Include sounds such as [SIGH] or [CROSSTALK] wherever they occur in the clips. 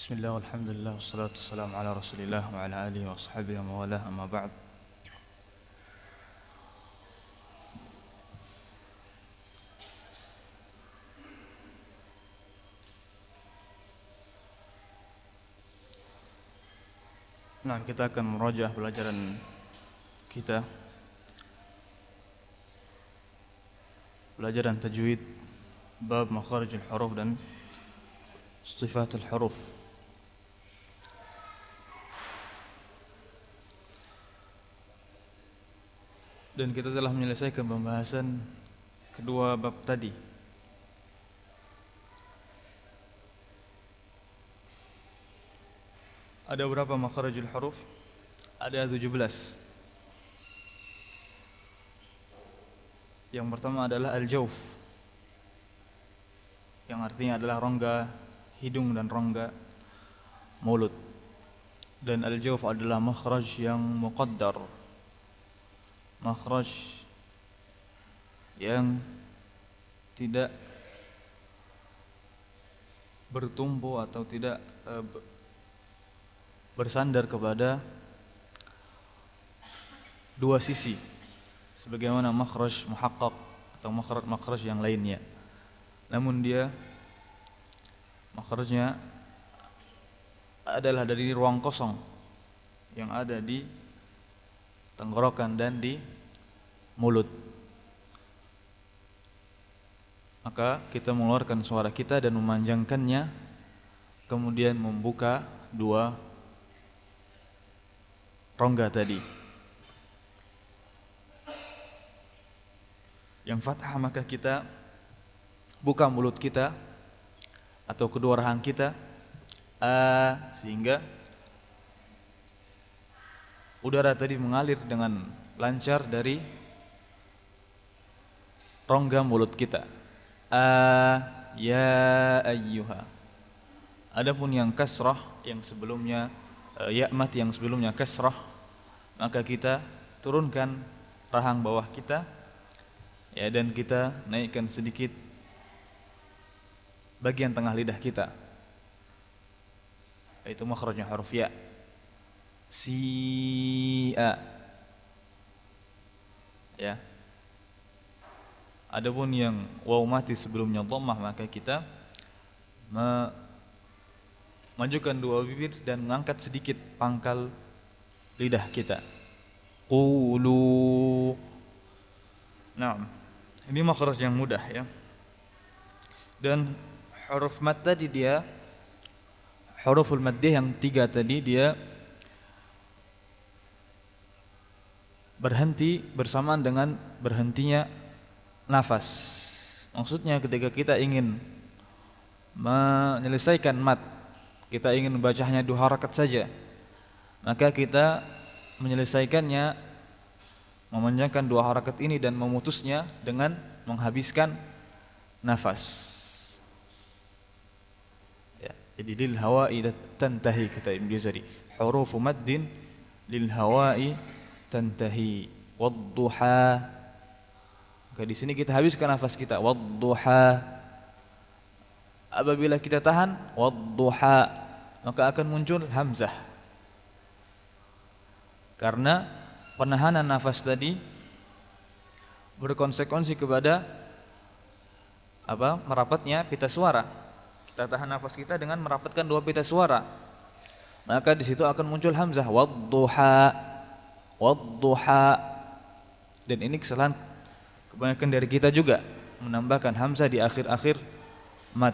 بسم الله والحمد لله والصلاة والسلام على رسول الله وعلى آله وصحبه ومن والاه أما بعد Nah, kita akan merajah pelajaran kita. Pelajaran tajwid bab makharijul huruf dan sifatul huruf. dan kita telah menyelesaikan pembahasan kedua bab tadi. Ada berapa makharajul huruf? Ada 17. Yang pertama adalah al-jawf. Yang artinya adalah rongga hidung dan rongga mulut. Dan al-jawf adalah makhraj yang muqaddar makhraj yang tidak bertumpu atau tidak e, bersandar kepada dua sisi sebagaimana makhraj muhaqqaq atau makhraj makhraj yang lainnya namun dia makhrajnya adalah dari ruang kosong yang ada di tenggorokan dan di mulut. Maka kita mengeluarkan suara kita dan memanjangkannya, kemudian membuka dua rongga tadi. Yang fathah maka kita buka mulut kita atau kedua rahang kita uh, sehingga udara tadi mengalir dengan lancar dari rongga mulut kita. A ya ayyuha. Adapun yang kasrah yang sebelumnya e, ya mati yang sebelumnya kasrah maka kita turunkan rahang bawah kita ya dan kita naikkan sedikit bagian tengah lidah kita Itu makhrajnya huruf ya' si a ya adapun yang waw mati sebelumnya dhammah maka kita memajukan dua bibir dan mengangkat sedikit pangkal lidah kita qulu nah ini makhraj yang mudah ya dan huruf mad tadi dia huruful maddih yang tiga tadi dia berhenti bersamaan dengan berhentinya nafas. Maksudnya ketika kita ingin menyelesaikan mat, kita ingin membacanya dua harakat saja, maka kita menyelesaikannya memanjangkan dua harakat ini dan memutusnya dengan menghabiskan nafas. Ya, jadi lil hawa'i tantahi kata Ibnu Jazari, hurufu maddin lil hawa'i tantahi wadduha Oke di sini kita habiskan nafas kita wadduha apabila kita tahan wadduha maka akan muncul hamzah karena penahanan nafas tadi berkonsekuensi kepada apa merapatnya pita suara kita tahan nafas kita dengan merapatkan dua pita suara maka di situ akan muncul hamzah wadduha wadduha dan ini kesalahan kebanyakan dari kita juga menambahkan hamzah di akhir-akhir mat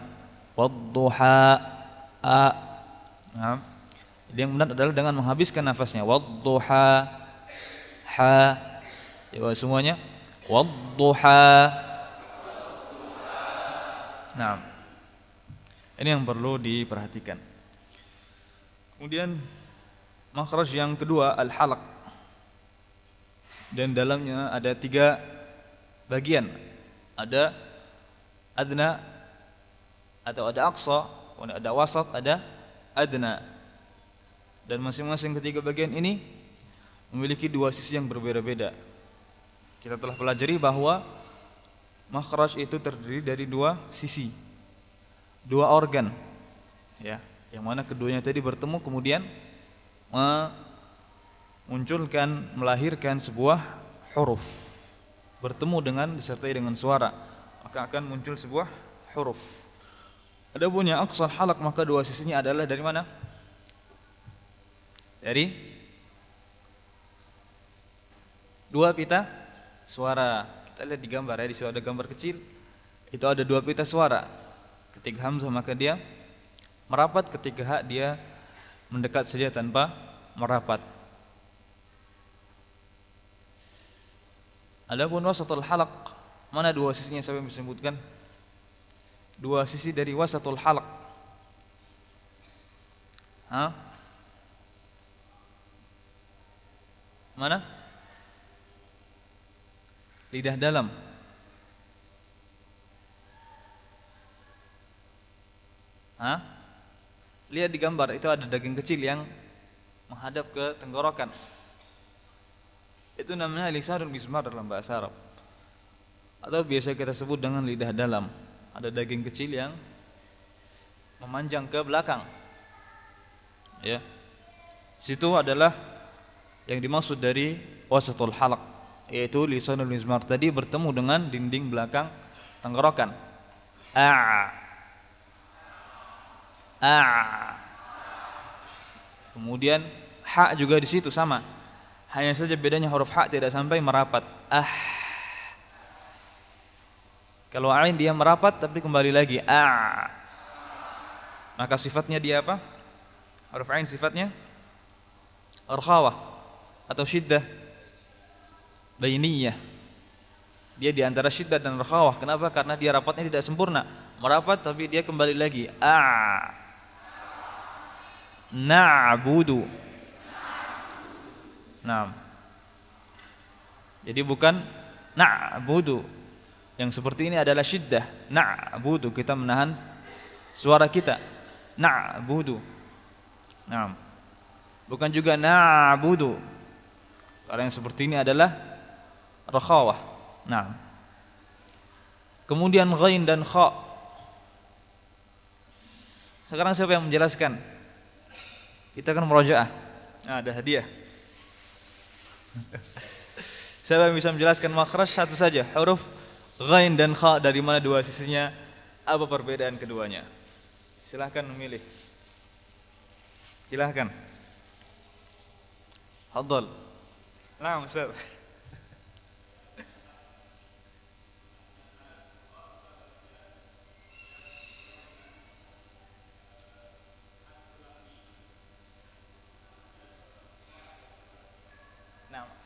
wadduha a nah, yang benar adalah dengan menghabiskan nafasnya wadduha ha ya semuanya wadduha nah ini yang perlu diperhatikan kemudian makhraj yang kedua al-halaq dan dalamnya ada tiga bagian ada adna atau ada aqsa ada wasat ada adna dan masing-masing ketiga bagian ini memiliki dua sisi yang berbeda-beda kita telah pelajari bahwa makhraj itu terdiri dari dua sisi dua organ ya yang mana keduanya tadi bertemu kemudian munculkan melahirkan sebuah huruf bertemu dengan disertai dengan suara maka akan muncul sebuah huruf ada punya aksal halak maka dua sisinya adalah dari mana dari dua pita suara kita lihat di gambar ya di situ ada gambar kecil itu ada dua pita suara ketika hamzah maka dia merapat ketika hak dia mendekat saja tanpa merapat Adapun wasatul halak mana dua sisinya saya menyebutkan sebutkan? Dua sisi dari wasatul halak. Hah? Mana? Lidah dalam. Hah? Lihat di gambar itu ada daging kecil yang menghadap ke tenggorokan. Itu namanya lisanul mizmar dalam bahasa Arab. Atau biasa kita sebut dengan lidah dalam. Ada daging kecil yang memanjang ke belakang. Ya. Situ adalah yang dimaksud dari wasatul halak yaitu lisanul mizmar tadi bertemu dengan dinding belakang tenggorokan. A. A. Kemudian hak juga di situ sama. Hanya saja bedanya huruf ha tidak sampai merapat. Ah. Kalau ain dia merapat tapi kembali lagi ah. Maka sifatnya dia apa? Huruf ain sifatnya arkhawah atau syiddah bainiyah. Dia di antara syiddah dan arkhawah. Kenapa? Karena dia rapatnya tidak sempurna. Merapat tapi dia kembali lagi ah. Na'budu. Nah. Jadi bukan na'budu. Yang seperti ini adalah syiddah. Na'budu kita menahan suara kita. Na'budu. Nah. Bukan juga na'budu. Karena yang seperti ini adalah rakhawah. Nah. Kemudian ghain dan kha' Sekarang siapa yang menjelaskan? Kita akan merojaah. Nah, ada hadiah. Saya yang bisa menjelaskan makhraj satu saja? Huruf ghain dan kha dari mana dua sisinya? Apa perbedaan keduanya? Silahkan memilih. Silahkan. Hadal. Nah, Ustaz.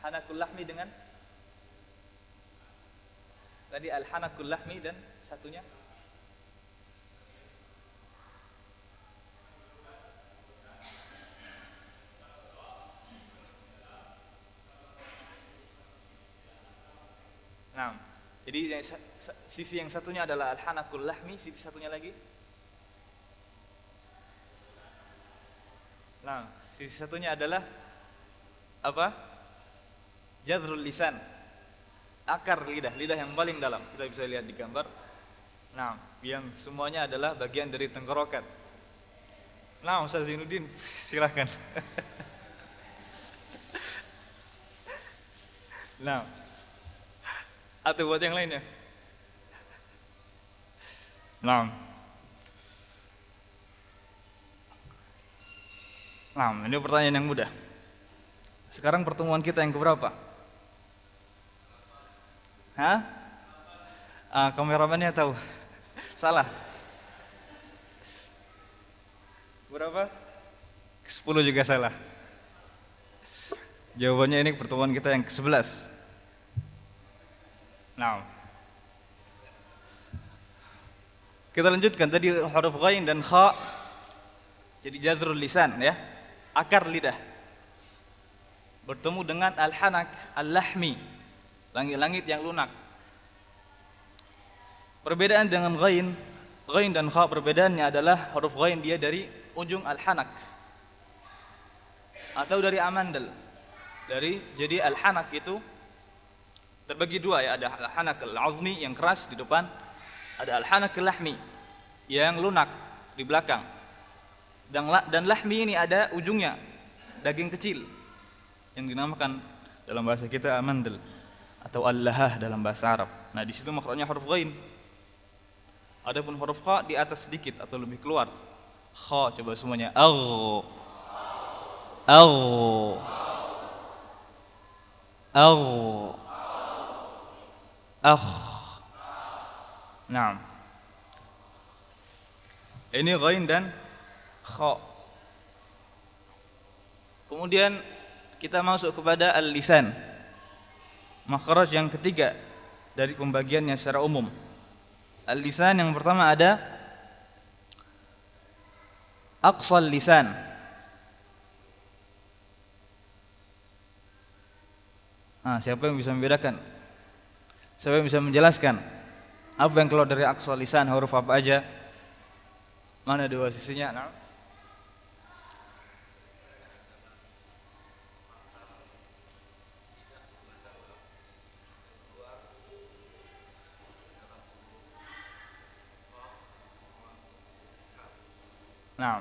hanakul lahmi dengan tadi al hanakul lahmi dan satunya Nah, jadi sisi yang satunya adalah al-hanakul lahmi, sisi satunya lagi Nah, sisi satunya adalah apa? jadrul lisan akar lidah lidah yang paling dalam kita bisa lihat di gambar nah yang semuanya adalah bagian dari tenggorokan nah Ustaz Zainuddin [LAUGHS] silahkan [LAUGHS] nah atau buat yang lainnya nah nah ini pertanyaan yang mudah sekarang pertemuan kita yang keberapa? Hah? Uh, kameramannya tahu. Salah. Berapa? 10 juga salah. Jawabannya ini pertemuan kita yang ke-11. Nah. Kita lanjutkan tadi huruf ghain dan kha jadi jazrul lisan ya. Akar lidah. Bertemu dengan al-hanak, al-lahmi, langit-langit yang lunak. Perbedaan dengan ghain, ghain dan kha perbedaannya adalah huruf ghain dia dari ujung al-hanak atau dari amandel. Dari jadi al-hanak itu terbagi dua ya, ada al-hanak al-azmi yang keras di depan, ada al-hanak al-lahmi yang lunak di belakang. Dan, dan lahmi ini ada ujungnya daging kecil yang dinamakan dalam bahasa kita amandel atau al dalam bahasa Arab. Nah, di situ makronya huruf ghain. Adapun huruf kha di atas sedikit atau lebih keluar. Kha coba semuanya. Agh. Agh. Agh. Agh. Naam. Ini ghain dan kha. Kemudian kita masuk kepada al-lisan makhraj yang ketiga dari pembagiannya secara umum. Al-lisan yang pertama ada aqsal lisan. Nah, siapa yang bisa membedakan? Siapa yang bisa menjelaskan? Apa yang keluar dari aqsal lisan huruf apa aja? Mana dua sisinya? Nah. Nah.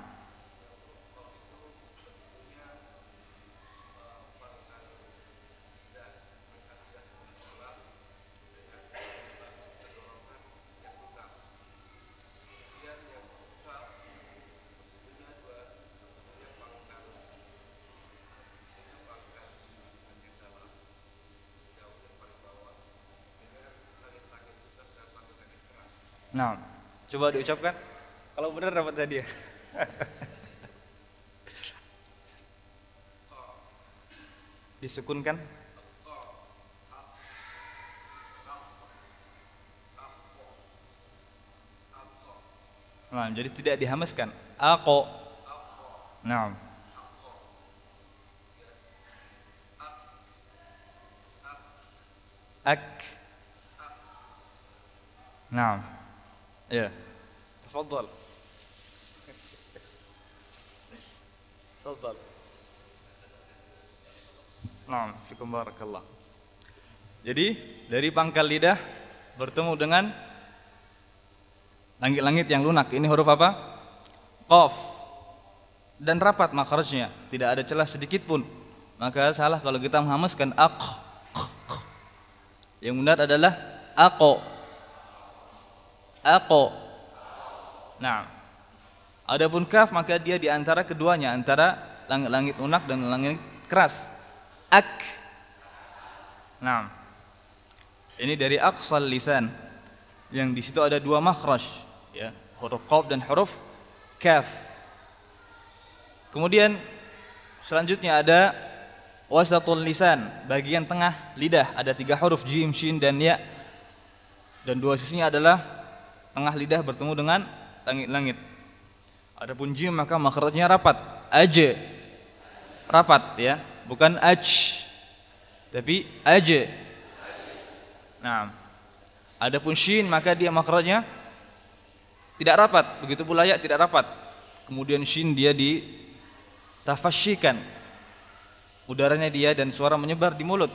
Nah, coba diucapkan. Kalau benar dapat hadiah. [LAUGHS] Disukunkan. Nah, jadi tidak dihamaskan. aku Nah. Ak. Nah. Ya. Yeah. تفضل فيكم بارك الله Jadi dari pangkal lidah bertemu dengan langit-langit yang lunak. Ini huruf apa? Qaf. Dan rapat makhrajnya tidak ada celah sedikit pun. Maka salah kalau kita menghamuskan aq. Yang benar adalah aqo. Aqo. Nah, Adapun kaf maka dia di antara keduanya antara langit-langit lunak dan langit keras. Ak. Nah. Ini dari aqsal lisan yang di situ ada dua makros, ya, huruf qaf dan huruf kaf. Kemudian selanjutnya ada wasatul lisan, bagian tengah lidah ada tiga huruf jim, shin dan ya. Dan dua sisinya adalah tengah lidah bertemu dengan langit-langit. Adapun jim maka makhrajnya rapat. Aj. Rapat ya, bukan aj. Tapi aj. Nah. Adapun shin maka dia makhrajnya tidak rapat, begitu pula ya tidak rapat. Kemudian shin dia di tafasyikan. Udaranya dia dan suara menyebar di mulut.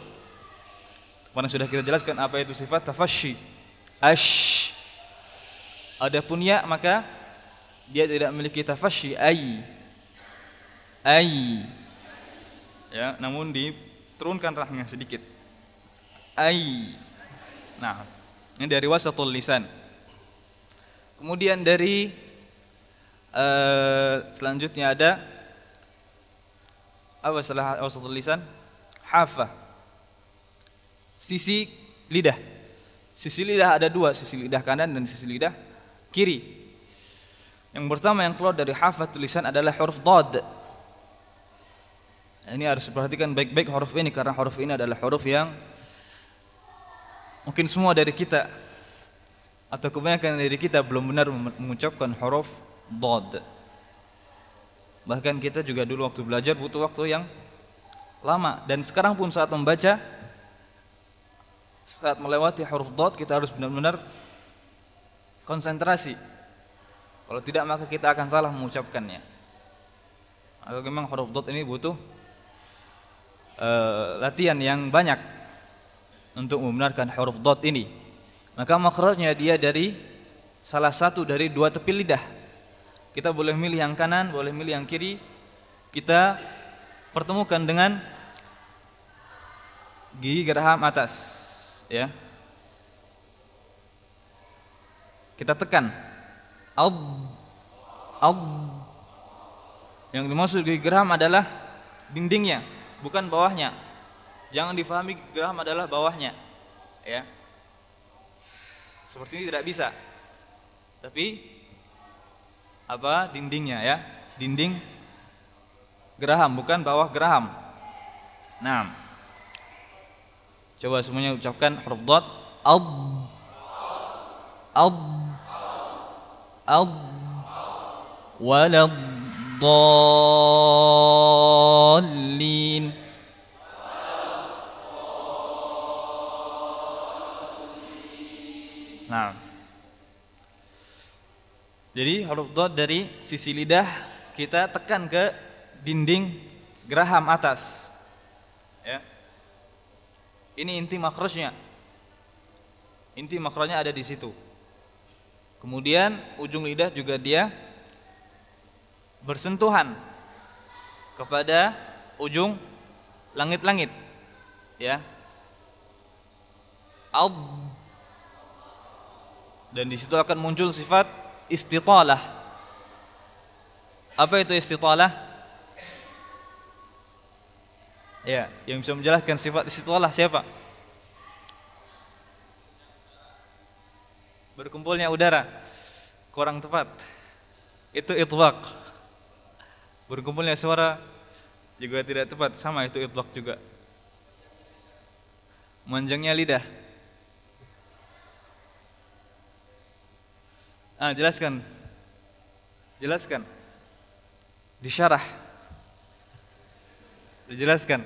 Kemarin sudah kita jelaskan apa itu sifat tafasyi. Ash. Adapun ya maka dia tidak memiliki tafashi ayy, ayy, ya namun diturunkan rahnya sedikit ayy. nah ini dari wasatul lisan kemudian dari uh, selanjutnya ada apa salah wasatul lisan hafa sisi lidah sisi lidah ada dua sisi lidah kanan dan sisi lidah kiri yang pertama yang keluar dari hafat tulisan adalah huruf dad. Ini harus diperhatikan baik-baik huruf ini karena huruf ini adalah huruf yang mungkin semua dari kita atau kebanyakan dari kita belum benar mengucapkan huruf dad. Bahkan kita juga dulu waktu belajar butuh waktu yang lama dan sekarang pun saat membaca saat melewati huruf dot kita harus benar-benar konsentrasi kalau tidak maka kita akan salah mengucapkannya. Atau memang huruf dot ini butuh uh, latihan yang banyak untuk membenarkan huruf dot ini. Maka makrojnya dia dari salah satu dari dua tepi lidah. Kita boleh milih yang kanan, boleh milih yang kiri. Kita pertemukan dengan gigi geraham atas, ya. Kita tekan ad ad yang dimaksud geraham adalah dindingnya bukan bawahnya jangan difahami geraham adalah bawahnya ya seperti ini tidak bisa tapi apa dindingnya ya dinding geraham bukan bawah geraham nah coba semuanya ucapkan huruf dot ad ad ولا الضالين Nah. Jadi huruf dot dari sisi lidah kita tekan ke dinding geraham atas. Ya. Ini inti makrosnya. Inti makrosnya ada di situ. Kemudian ujung lidah juga dia bersentuhan kepada ujung langit-langit. Ya. Ad. Dan di situ akan muncul sifat istitalah. Apa itu istitalah? Ya, yang bisa menjelaskan sifat istitalah siapa? berkumpulnya udara kurang tepat itu itwak berkumpulnya suara juga tidak tepat sama itu itwak juga manjangnya lidah ah jelaskan jelaskan disyarah dijelaskan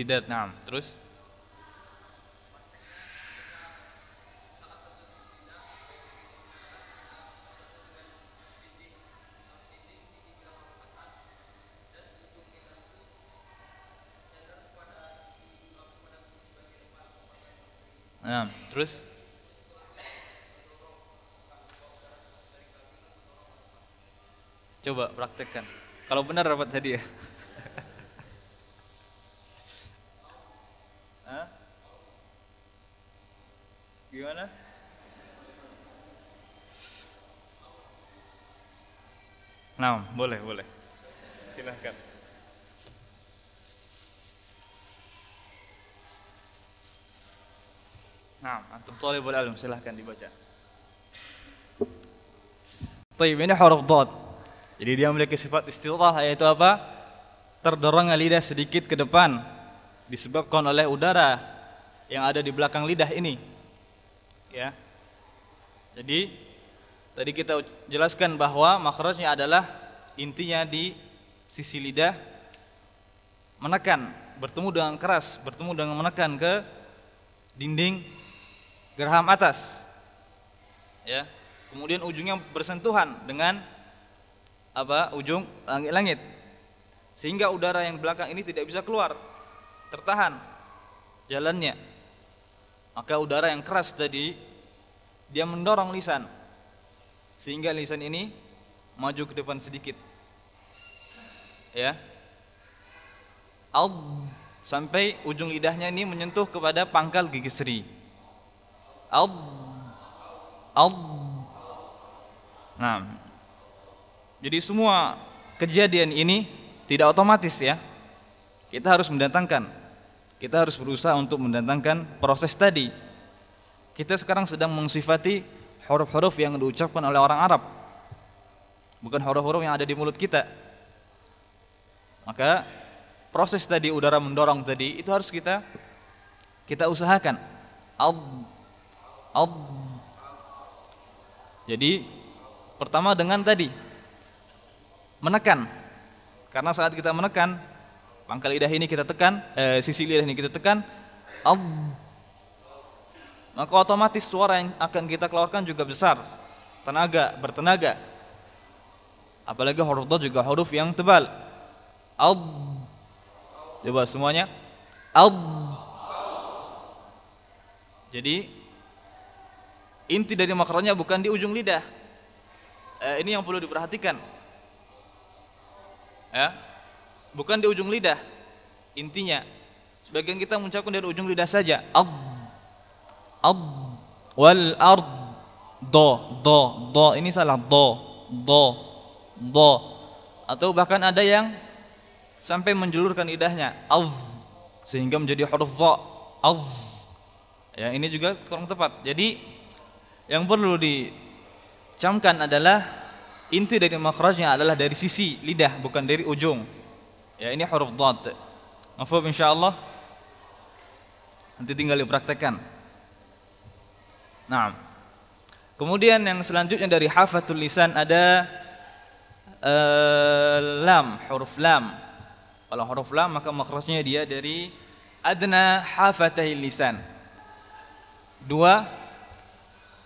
Imtidat. Nah, terus Nah, terus coba praktekkan. Kalau benar dapat hadiah. Nah, boleh, boleh. Silahkan. Nah, antum boleh ilm silahkan dibaca. Baik, ini huruf dot. Jadi dia memiliki sifat istilah, yaitu apa? Terdorong lidah sedikit ke depan disebabkan oleh udara yang ada di belakang lidah ini. Ya. Jadi Tadi kita jelaskan bahwa makhrajnya adalah intinya di sisi lidah menekan, bertemu dengan keras, bertemu dengan menekan ke dinding geraham atas. Ya. Kemudian ujungnya bersentuhan dengan apa? ujung langit-langit. Sehingga udara yang belakang ini tidak bisa keluar, tertahan jalannya. Maka udara yang keras tadi dia mendorong lisan sehingga lisan ini maju ke depan sedikit ya al sampai ujung lidahnya ini menyentuh kepada pangkal gigi seri al al nah jadi semua kejadian ini tidak otomatis ya kita harus mendatangkan kita harus berusaha untuk mendatangkan proses tadi kita sekarang sedang mengsifati huruf-huruf yang diucapkan oleh orang Arab bukan huruf-huruf yang ada di mulut kita maka proses tadi udara mendorong tadi itu harus kita kita usahakan ad ad jadi pertama dengan tadi menekan karena saat kita menekan pangkal lidah ini kita tekan eh, sisi lidah ini kita tekan ad maka otomatis suara yang akan kita keluarkan juga besar, tenaga, bertenaga. Apalagi huruf dha juga huruf yang tebal. Ad. Coba semuanya. Ad. Jadi inti dari makronya bukan di ujung lidah. Eh, ini yang perlu diperhatikan. Ya. Bukan di ujung lidah intinya. Sebagian kita mengucapkan dari ujung lidah saja. Ad ad wal ard do do do ini salah do do do atau bahkan ada yang sampai menjulurkan lidahnya az sehingga menjadi huruf dha az ya ini juga kurang tepat jadi yang perlu dicamkan adalah inti dari makhrajnya adalah dari sisi lidah bukan dari ujung ya ini huruf dhat mafhum insyaallah nanti tinggal dipraktekkan Nah, kemudian yang selanjutnya dari hafatul lisan ada uh, lam, huruf lam. Kalau huruf lam maka makrosnya dia dari adna hafatahil lisan. Dua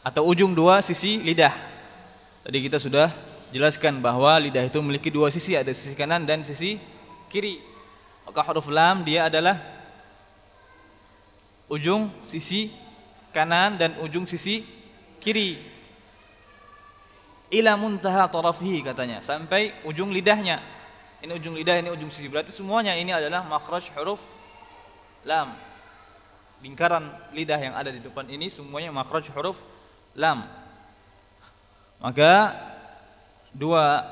atau ujung dua sisi lidah. Tadi kita sudah jelaskan bahwa lidah itu memiliki dua sisi, ada sisi kanan dan sisi kiri. Maka huruf lam dia adalah ujung sisi kanan dan ujung sisi kiri. Ila muntaha tarafihi katanya, sampai ujung lidahnya. Ini ujung lidah, ini ujung sisi. Berarti semuanya ini adalah makhraj huruf lam. Lingkaran lidah yang ada di depan ini semuanya makhraj huruf lam. Maka dua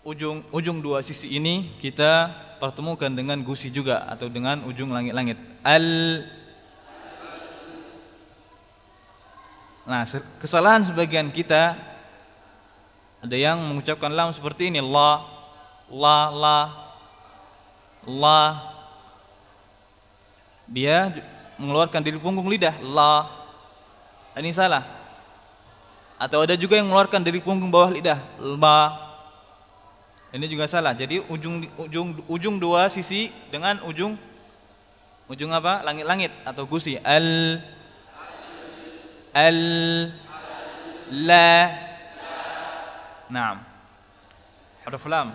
ujung ujung dua sisi ini kita pertemukan dengan gusi juga atau dengan ujung langit-langit. Al Nah, kesalahan sebagian kita ada yang mengucapkan lam seperti ini la la la la dia mengeluarkan dari punggung lidah la ini salah atau ada juga yang mengeluarkan dari punggung bawah lidah la ini juga salah jadi ujung ujung ujung dua sisi dengan ujung ujung apa langit-langit atau gusi al al la Naam. Huruf lam.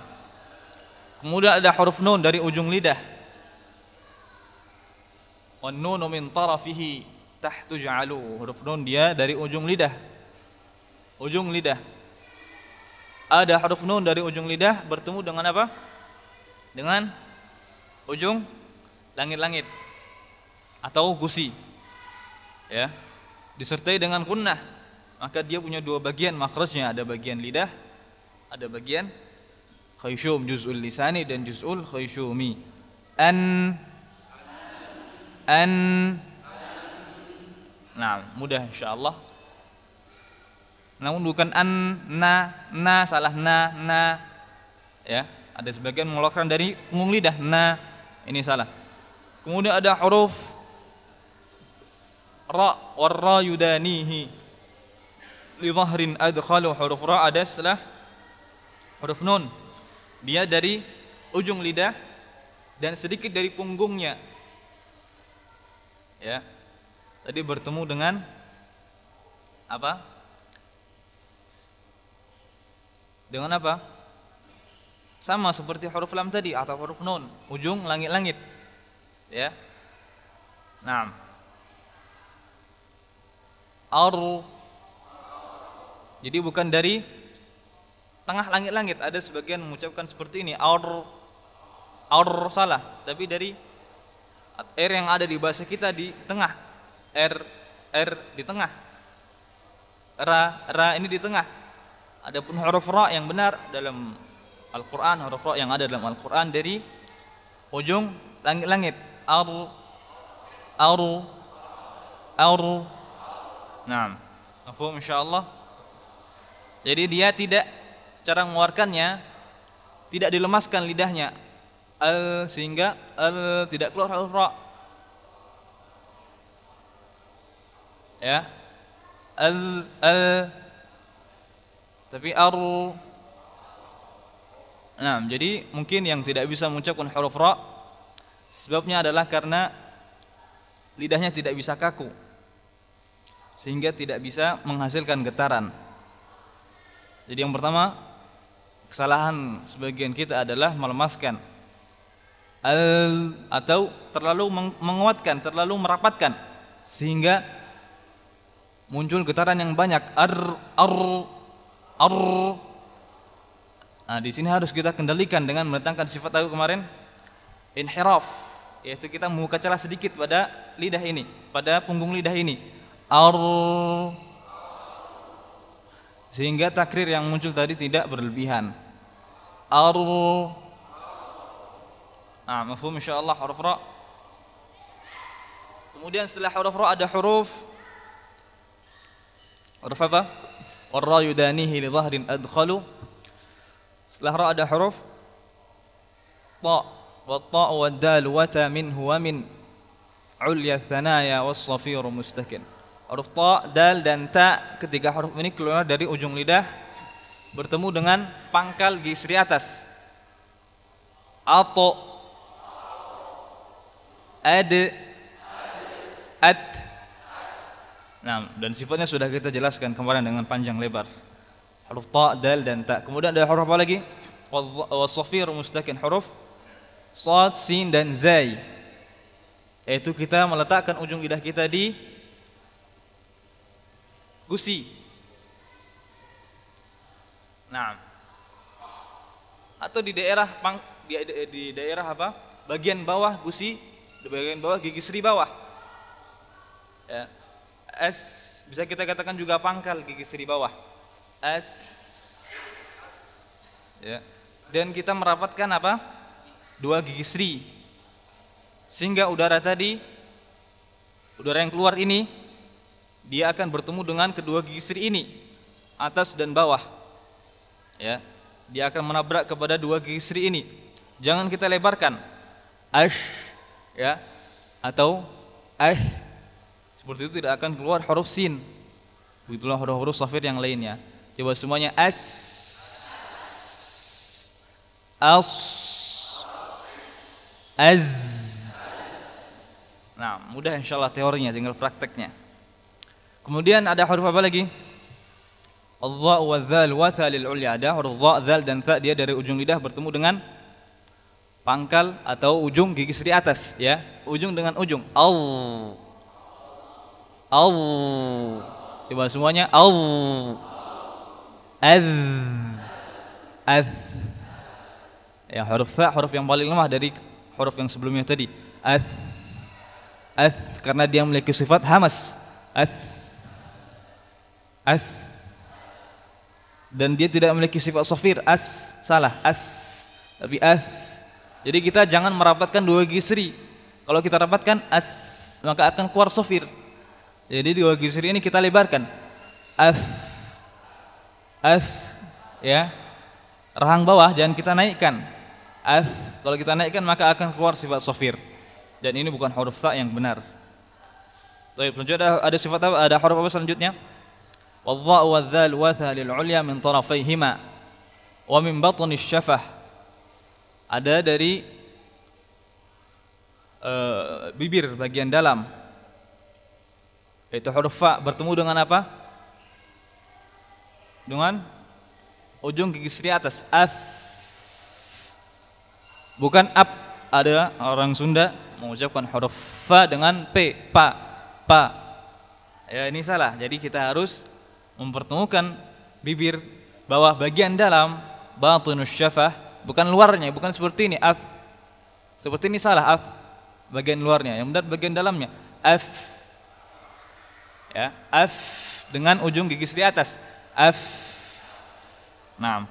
Kemudian ada huruf nun dari ujung lidah. Wan nunu min tarafihi tahtu ja'alu. Huruf nun dia dari ujung lidah. Ujung lidah. Ada huruf nun dari ujung lidah bertemu dengan apa? Dengan ujung langit-langit atau gusi. Ya disertai dengan kunnah maka dia punya dua bagian makhrajnya ada bagian lidah ada bagian khayshum juz'ul lisani dan juz'ul khayshumi an an nah mudah insyaallah namun bukan an na na salah na na ya ada sebagian mengeluarkan dari punggung lidah na ini salah kemudian ada huruf ra warra yudanihi li dhahrin adkhalu huruf ra ada setelah huruf nun dia dari ujung lidah dan sedikit dari punggungnya ya tadi bertemu dengan apa dengan apa sama seperti huruf lam tadi atau huruf nun ujung langit-langit ya nah ar jadi bukan dari tengah langit-langit ada sebagian mengucapkan seperti ini ar ar salah tapi dari r yang ada di bahasa kita di tengah r er, r er di tengah ra ra ini di tengah adapun huruf ra yang benar dalam Al-Qur'an huruf ra yang ada dalam Al-Qur'an dari ujung langit-langit ar ar ar Nah, mafhum insyaallah. Jadi dia tidak cara mengeluarkannya tidak dilemaskan lidahnya al sehingga al tidak keluar al ra. Ya. Al al tapi ar Nah, jadi mungkin yang tidak bisa mengucapkan huruf ra sebabnya adalah karena lidahnya tidak bisa kaku sehingga tidak bisa menghasilkan getaran. Jadi yang pertama, kesalahan sebagian kita adalah melemaskan al atau terlalu menguatkan, terlalu merapatkan sehingga muncul getaran yang banyak ar ar ar Nah, di sini harus kita kendalikan dengan mendatangkan sifat tahu kemarin inhiraf, yaitu kita membuka celah sedikit pada lidah ini, pada punggung lidah ini ar sehingga takrir yang muncul tadi tidak berlebihan ar nah mafhum insyaallah huruf ra kemudian setelah huruf ra ada huruf huruf apa warra yudanihi li dhahrin adkhalu setelah ra ada huruf ta wa ta wa dal wa ta min huwa min ulya thanaya was safiru mustakin Huruf ta, dal dan ta ketiga huruf ini keluar dari ujung lidah bertemu dengan pangkal gisri atas. atau ad at Nah, dan sifatnya sudah kita jelaskan kemarin dengan panjang lebar. Huruf ta, dal dan ta. Kemudian ada huruf apa lagi? wasofir mustakin huruf sad, sin dan zai. Yaitu kita meletakkan ujung lidah kita di gusi. Nah, atau di daerah pang, di, di daerah apa? Bagian bawah gusi, di bagian bawah gigi seri bawah. Ya. S bisa kita katakan juga pangkal gigi seri bawah. S ya. Dan kita merapatkan apa? Dua gigi seri. Sehingga udara tadi udara yang keluar ini dia akan bertemu dengan kedua gigi gisir ini atas dan bawah ya dia akan menabrak kepada dua gigi gisir ini jangan kita lebarkan ash ya atau eh seperti itu tidak akan keluar huruf sin begitulah huruf-huruf safir yang lainnya coba semuanya as as az nah mudah insyaallah teorinya tinggal prakteknya Kemudian ada huruf apa lagi? Allah wa dzal wa thalil ulya ada huruf dha, dzal dan tha dia dari ujung lidah bertemu dengan pangkal atau ujung gigi seri atas ya, ujung dengan ujung. Au. Au. Coba semuanya au. Az. Az. Ya huruf tha huruf yang paling lemah dari huruf yang sebelumnya tadi. Az. Az karena dia memiliki sifat hamas. Az as dan dia tidak memiliki sifat sofir as salah as tapi as jadi kita jangan merapatkan dua gisri kalau kita rapatkan as maka akan keluar sofir jadi dua gisri ini kita lebarkan as as ya rahang bawah jangan kita naikkan as kalau kita naikkan maka akan keluar sifat sofir dan ini bukan huruf tak yang benar Tapi selanjutnya ada, ada sifat apa? Ada huruf apa selanjutnya? والضاء والذال وثا للعليا من طرفيهما ومن بطن الشفه ada dari uh, bibir bagian dalam itu huruf fa bertemu dengan apa dengan ujung gigi seri atas af bukan ap ada orang Sunda mengucapkan huruf fa dengan p pa pa ya ini salah jadi kita harus mempertemukan bibir bawah bagian dalam batinus syafah bukan luarnya bukan seperti ini af seperti ini salah af bagian luarnya yang benar bagian dalamnya af ya af dengan ujung gigi seri atas af nah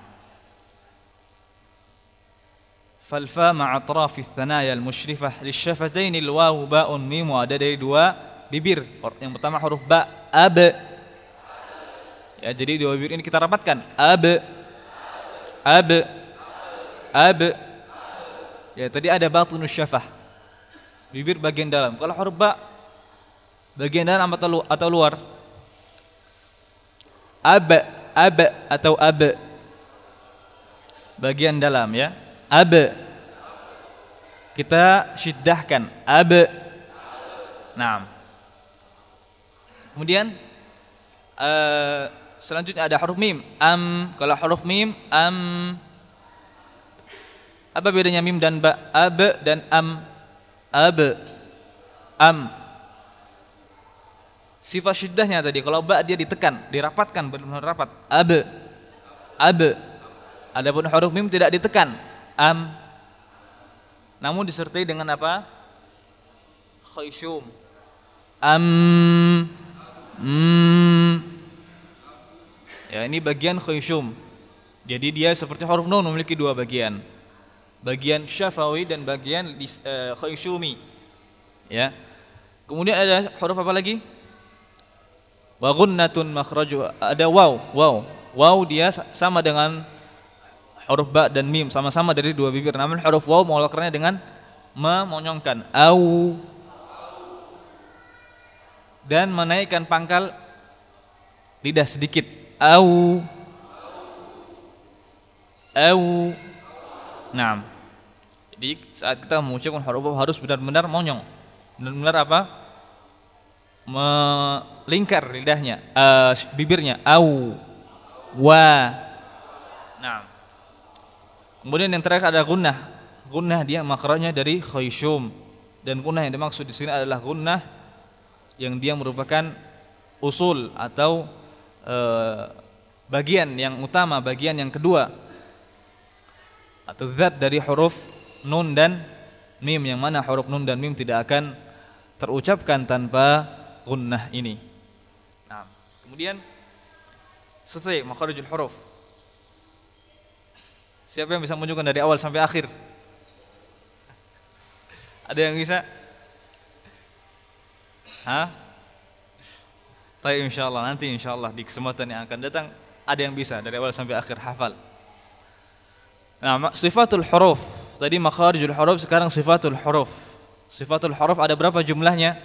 falfa ma'atraf thanaya al-mushrifah lisyafatain al-wawu ba'un mim ada dari dua bibir yang pertama huruf ba ab Ya, jadi di bibir ini kita rapatkan. Ab, ab, ab. Ya, tadi ada batunus syafah. Bibir bagian dalam. Kalau huruf ba bagian dalam atau, atau luar? Ab, ab atau ab. Bagian dalam ya. Ab. Kita syiddahkan. Ab. Naam. Kemudian eh, selanjutnya ada huruf mim. Am. Kalau huruf mim, am. Apa bedanya mim dan ba? Ab dan am. Ab. Am. Sifat syiddahnya tadi. Kalau ba dia ditekan, dirapatkan, benar-benar rapat. Ab. Ab. Adapun huruf mim tidak ditekan. Am. Namun disertai dengan apa? Khayshum. Am. Mm. Ya, ini bagian khayshum. Jadi dia seperti huruf nun memiliki dua bagian. Bagian syafawi dan bagian eh, khayshumi. Ya. Kemudian ada huruf apa lagi? Wa gunnatun makhraju ada waw, waw. Waw dia sama dengan huruf ba dan mim sama-sama dari dua bibir. Namun huruf waw mengeluarkannya dengan memonyongkan au dan menaikkan pangkal lidah sedikit أو أو نعم jadi saat kita mengucapkan huruf harus benar-benar monyong benar-benar apa melingkar lidahnya uh, bibirnya au wa nah kemudian yang terakhir ada gunnah gunnah dia makranya dari khayshum dan gunnah yang dimaksud di sini adalah gunnah yang dia merupakan usul atau Eh, bagian yang utama, bagian yang kedua atau zat dari huruf nun dan mim yang mana huruf nun dan mim tidak akan terucapkan tanpa gunnah ini. Nah, kemudian selesai makharijul huruf. Siapa yang bisa menunjukkan dari awal sampai akhir? Ada yang bisa? Hah? Tapi insya Allah nanti insya Allah di kesempatan yang akan datang ada yang bisa dari awal sampai akhir hafal. Nah, sifatul huruf. Tadi makharijul huruf, sekarang sifatul huruf. Sifatul huruf ada berapa jumlahnya?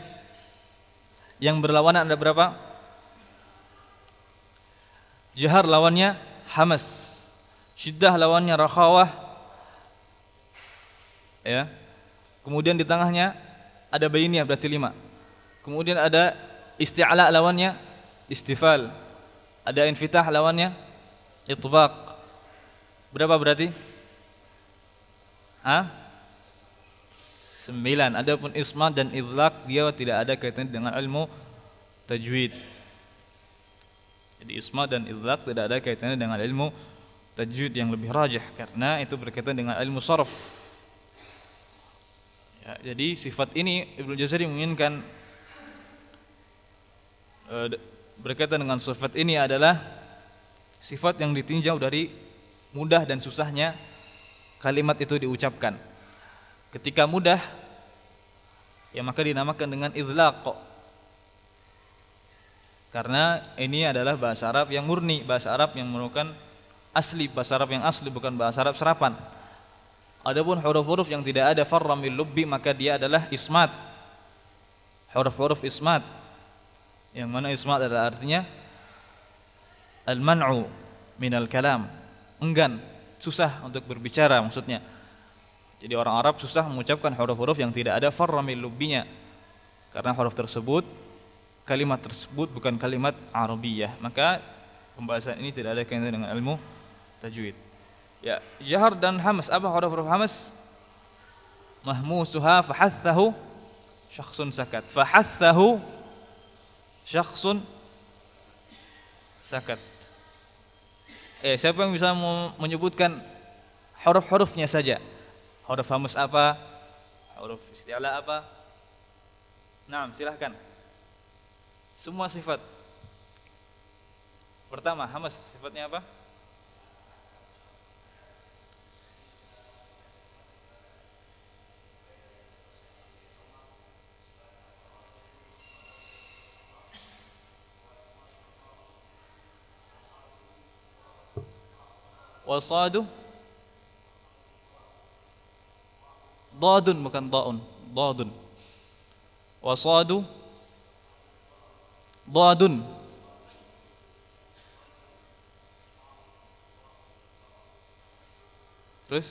Yang berlawanan ada berapa? Jahar lawannya hamas. Syiddah lawannya rakhawah. Ya. Kemudian di tengahnya ada bayiniyah berarti lima. Kemudian ada isti'ala lawannya istifal. Ada infitah lawannya itbaq. Berapa berarti? Hah? Sembilan. Adapun isma dan idlak dia tidak ada kaitannya dengan ilmu tajwid. Jadi isma dan idlak tidak ada kaitannya dengan ilmu tajwid yang lebih rajah karena itu berkaitan dengan ilmu sorf ya, jadi sifat ini Ibnu Jazari menginginkan Eh, berkaitan dengan sifat ini adalah sifat yang ditinjau dari mudah dan susahnya kalimat itu diucapkan. Ketika mudah ya maka dinamakan dengan idlaq. Karena ini adalah bahasa Arab yang murni, bahasa Arab yang merupakan asli, bahasa Arab yang asli bukan bahasa Arab serapan. Adapun huruf-huruf yang tidak ada farramil lubbi maka dia adalah ismat. Huruf-huruf ismat yang mana isma adalah artinya al-man'u minal kalam, enggan, susah untuk berbicara maksudnya. Jadi orang Arab susah mengucapkan huruf-huruf yang tidak ada farra min lubbinya. Karena huruf tersebut kalimat tersebut bukan kalimat Arabiyah. Maka pembahasan ini tidak ada kaitan dengan ilmu tajwid. Ya, jahar dan hamas apa huruf-huruf hamas? Mahmusuha fahathahu syakhsun sakat. Fahathahu syakhsun sakat. Eh, siapa yang bisa menyebutkan huruf-hurufnya saja? Huruf hamus apa? Huruf istiala apa? Naam, silahkan. Semua sifat. Pertama, hamas sifatnya apa? wasadu dadun bukan daun dadun wasadu dadun terus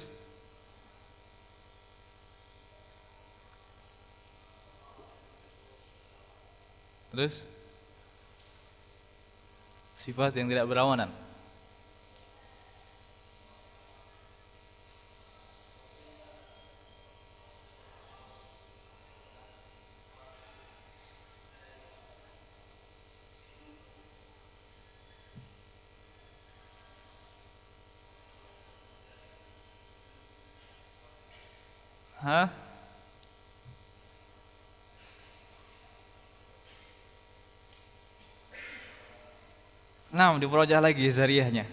terus sifat yang tidak berawanan. Nah, Nah, diperoleh lagi jazariahnya.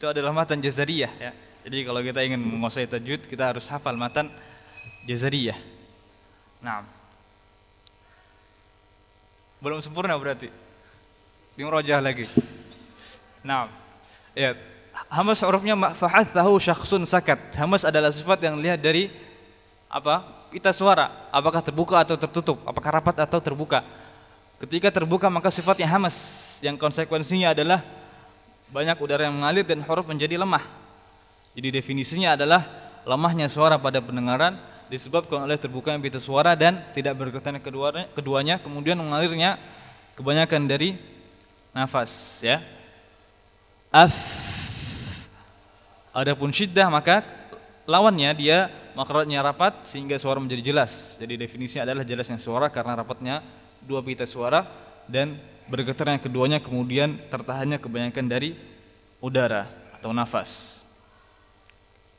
Itu adalah matan jazariah ya. Jadi kalau kita ingin menguasai tajwid, kita harus hafal matan jazariah. Nah. Belum sempurna berarti. Dimrojah lagi. Nah. Ya, Hamas hurufnya tahu syakhsun sakat. Hamas adalah sifat yang lihat dari apa? Pita suara, apakah terbuka atau tertutup, apakah rapat atau terbuka. Ketika terbuka maka sifatnya hamas yang konsekuensinya adalah banyak udara yang mengalir dan huruf menjadi lemah. Jadi definisinya adalah lemahnya suara pada pendengaran disebabkan oleh terbukanya pita suara dan tidak berkaitan keduanya, keduanya kemudian mengalirnya kebanyakan dari nafas ya. Af Adapun syiddah maka lawannya dia makrotnya rapat sehingga suara menjadi jelas. Jadi definisinya adalah jelasnya suara karena rapatnya dua pita suara dan bergetarnya keduanya kemudian tertahannya kebanyakan dari udara atau nafas.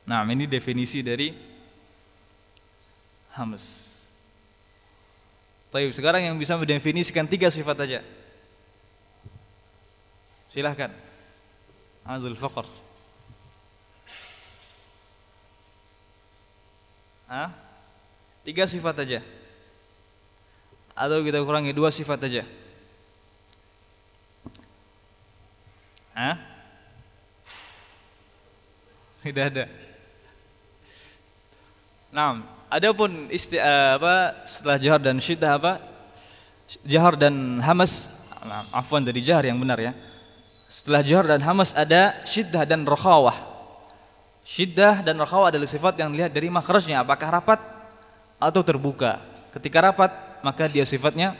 Nah, ini definisi dari Hamas. Tapi sekarang yang bisa mendefinisikan tiga sifat aja. Silahkan. Azul faqr. Hah? Tiga sifat aja. Atau kita kurangi dua sifat aja. Hah? Tidak ada. Nah, adapun isti eh, apa setelah jahar dan syiddah apa? Jahar dan hamas, afwan dari jahar yang benar ya. Setelah jahar dan hamas ada syiddah dan rokhawah. Syiddah dan rakhawa adalah sifat yang dilihat dari makhrajnya apakah rapat atau terbuka. Ketika rapat maka dia sifatnya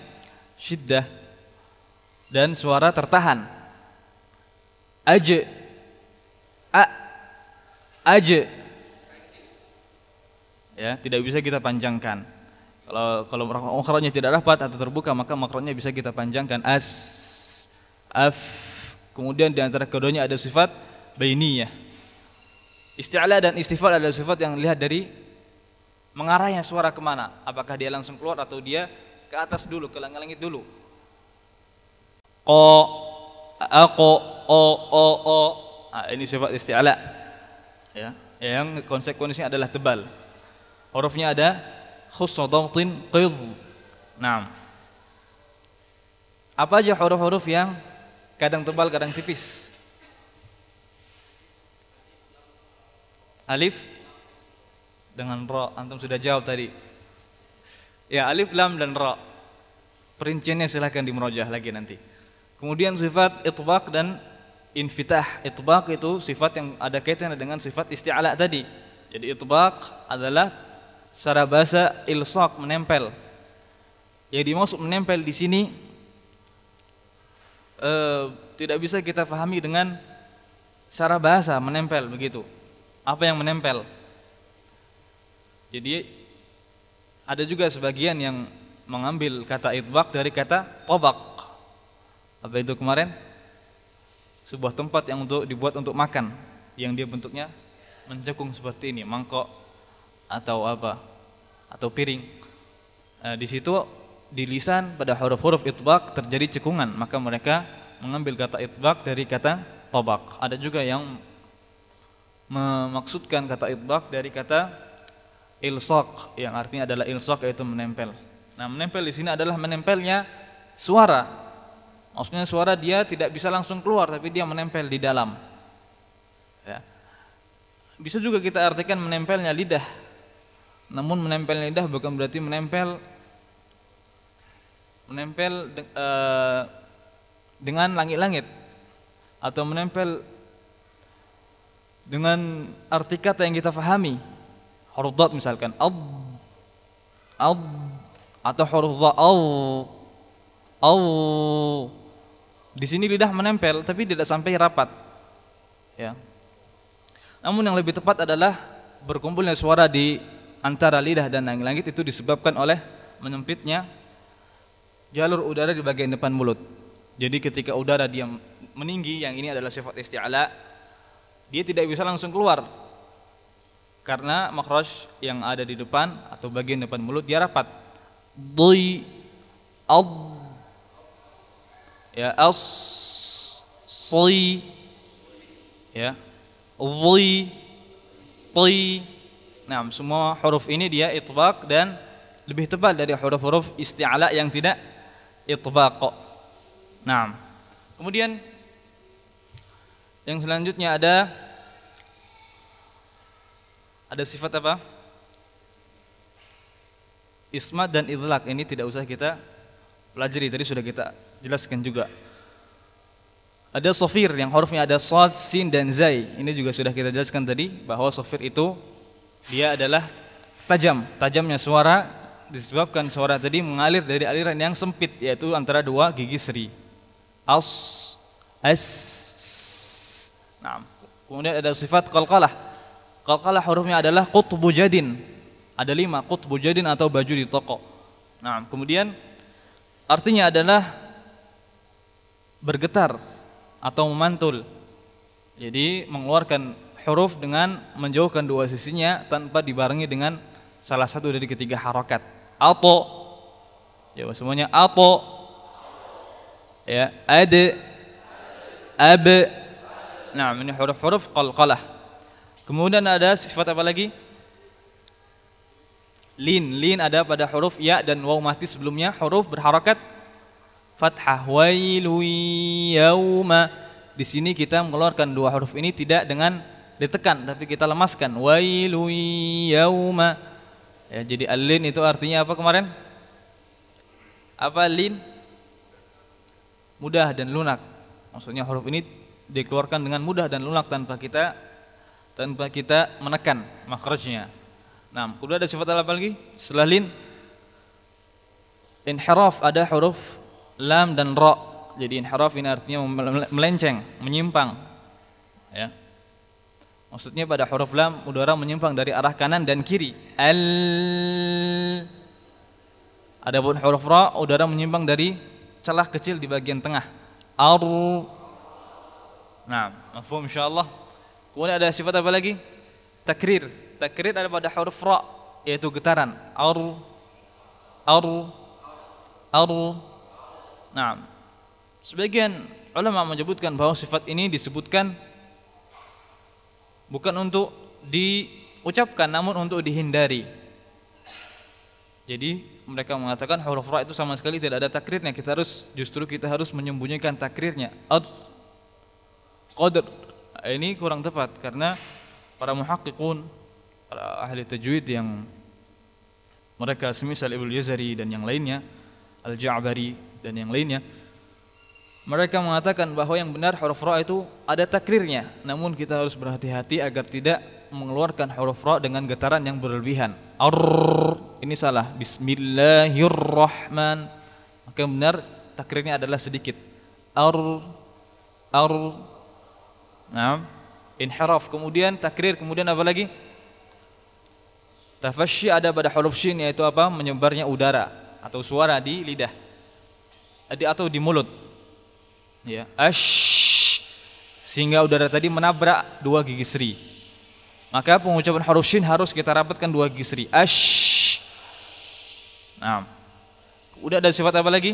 syiddah dan suara tertahan. Aje, a aje, ya tidak bisa kita panjangkan. Kalau kalau makhrajnya tidak rapat atau terbuka maka makhrajnya bisa kita panjangkan as af kemudian di antara keduanya ada sifat bainiyah Isti'la dan istifal adalah sifat yang dilihat dari mengarahnya suara kemana. Apakah dia langsung keluar atau dia ke atas dulu, ke langit-langit dulu. Ko, aku, o, o, o. Nah, ini sifat isti'la. Ya, yang konsekuensinya adalah tebal. Hurufnya ada khusadatin qidh. Naam. Apa aja huruf-huruf yang kadang tebal, kadang tipis? Alif dengan ro, Antum sudah jawab tadi. Ya, Alif, Lam, dan ro. Perinciannya silahkan dimerojah lagi nanti. Kemudian sifat itbaq dan infitah. Itbaq itu sifat yang ada kaitannya dengan sifat isti'ala tadi. Jadi itbaq adalah secara bahasa ilsaq, menempel. Yang dimaksud menempel di sini eh, tidak bisa kita fahami dengan secara bahasa menempel begitu apa yang menempel. Jadi ada juga sebagian yang mengambil kata itbak dari kata tobak. Apa itu kemarin? Sebuah tempat yang untuk dibuat untuk makan, yang dia bentuknya mencekung seperti ini, mangkok atau apa? Atau piring. Nah, di situ di lisan pada huruf-huruf itbak terjadi cekungan, maka mereka mengambil kata itbak dari kata tobak. Ada juga yang memaksudkan kata idlaq dari kata ilsoq yang artinya adalah ilsoq yaitu menempel. Nah, menempel di sini adalah menempelnya suara. Maksudnya suara dia tidak bisa langsung keluar tapi dia menempel di dalam. Ya. Bisa juga kita artikan menempelnya lidah. Namun menempelnya lidah bukan berarti menempel menempel de, eh, e, dengan langit-langit atau menempel dengan arti kata yang kita fahami huruf dot misalkan ad ad atau huruf dha au au di sini lidah menempel tapi tidak sampai rapat ya namun yang lebih tepat adalah berkumpulnya suara di antara lidah dan langit-langit itu disebabkan oleh menyempitnya jalur udara di bagian depan mulut jadi ketika udara dia meninggi yang ini adalah sifat isti'ala dia tidak bisa langsung keluar karena makhraj yang ada di depan atau bagian depan mulut dia rapat di ad ya as si ya dui ti nah semua huruf ini dia itbaq dan lebih tebal dari huruf-huruf isti'ala yang tidak itbaq nah kemudian yang selanjutnya ada ada sifat apa? Isma dan idlak ini tidak usah kita pelajari, tadi sudah kita jelaskan juga. Ada sofir yang hurufnya ada sod, sin dan zai. Ini juga sudah kita jelaskan tadi bahwa sofir itu dia adalah tajam. Tajamnya suara disebabkan suara tadi mengalir dari aliran yang sempit yaitu antara dua gigi seri. As as Nah, kemudian ada sifat qalqalah. Qalqalah hurufnya adalah qutbu jadin. Ada lima, qutbu jadin atau baju di toko. Nah, kemudian artinya adalah bergetar atau memantul. Jadi mengeluarkan huruf dengan menjauhkan dua sisinya tanpa dibarengi dengan salah satu dari ketiga harokat. Atau, ya semuanya atau, ya ade abe, Nah, ini huruf-huruf qalqalah. Kemudian ada sifat apa lagi? Lin, lin ada pada huruf ya dan waw mati sebelumnya huruf berharakat fathah wailu yauma. Di sini kita mengeluarkan dua huruf ini tidak dengan ditekan tapi kita lemaskan wailu yauma. Ya, jadi alin itu artinya apa kemarin? Apa lin? Mudah dan lunak. Maksudnya huruf ini dikeluarkan dengan mudah dan lunak tanpa kita tanpa kita menekan makrajnya. Nah, kemudian ada sifat apa lagi? Setelah lin inhiraf ada huruf lam dan ra. Jadi inhiraf ini artinya melenceng, menyimpang. Ya. Maksudnya pada huruf lam udara menyimpang dari arah kanan dan kiri. Al Adapun huruf ra udara menyimpang dari celah kecil di bagian tengah. Ar Nah, mafhum insyaallah. Kemudian ada sifat apa lagi? Takrir. Takrir ada pada huruf ra yaitu getaran. Ar ar ar. Nah, sebagian ulama menyebutkan bahwa sifat ini disebutkan bukan untuk diucapkan namun untuk dihindari. Jadi mereka mengatakan huruf ra itu sama sekali tidak ada takrirnya. Kita harus justru kita harus menyembunyikan takrirnya qadr ini kurang tepat karena para muhakkikun para ahli tajwid yang mereka semisal Ibnu Jazari dan yang lainnya Al-Ja'bari dan yang lainnya mereka mengatakan bahwa yang benar huruf ra itu ada takrirnya namun kita harus berhati-hati agar tidak mengeluarkan huruf ra dengan getaran yang berlebihan ar ini salah bismillahirrahman maka benar takrirnya adalah sedikit ar ar Nah, inhiraf kemudian takrir kemudian apa lagi? Tafashi ada pada huruf shin yaitu apa? Menyebarnya udara atau suara di lidah. Di atau di mulut. Ya, ash sehingga udara tadi menabrak dua gigi seri. Maka pengucapan huruf shin harus kita rapatkan dua gigi seri. Ash. Nah. Udah ada sifat apa lagi?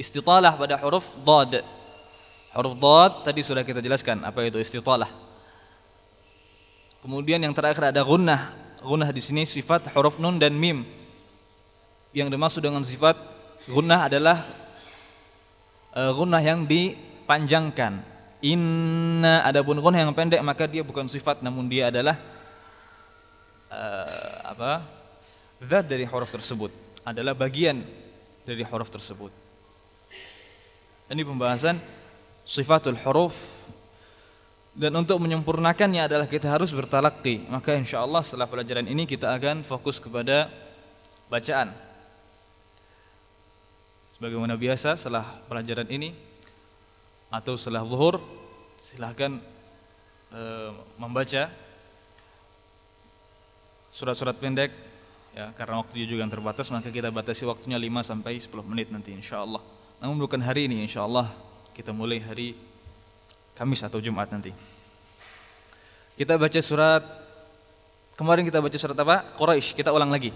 Istitalah pada huruf dhad. Huruf dhad tadi sudah kita jelaskan apa itu istitalah. Kemudian yang terakhir ada gunnah. Gunnah di sini sifat huruf nun dan mim. Yang dimaksud dengan sifat gunnah adalah uh, gunnah yang dipanjangkan. Inna adapun gunnah yang pendek maka dia bukan sifat namun dia adalah uh, apa? Zat dari huruf tersebut adalah bagian dari huruf tersebut. Ini pembahasan sifatul huruf dan untuk menyempurnakannya adalah kita harus bertalaki maka insya Allah setelah pelajaran ini kita akan fokus kepada bacaan sebagaimana biasa setelah pelajaran ini atau setelah zuhur silahkan e, membaca surat-surat pendek ya karena waktunya juga yang terbatas maka kita batasi waktunya 5 sampai 10 menit nanti insya Allah namun bukan hari ini insya Allah kita mulai hari Kamis atau Jumat nanti. Kita baca surat kemarin kita baca surat apa? Quraisy. Kita ulang lagi.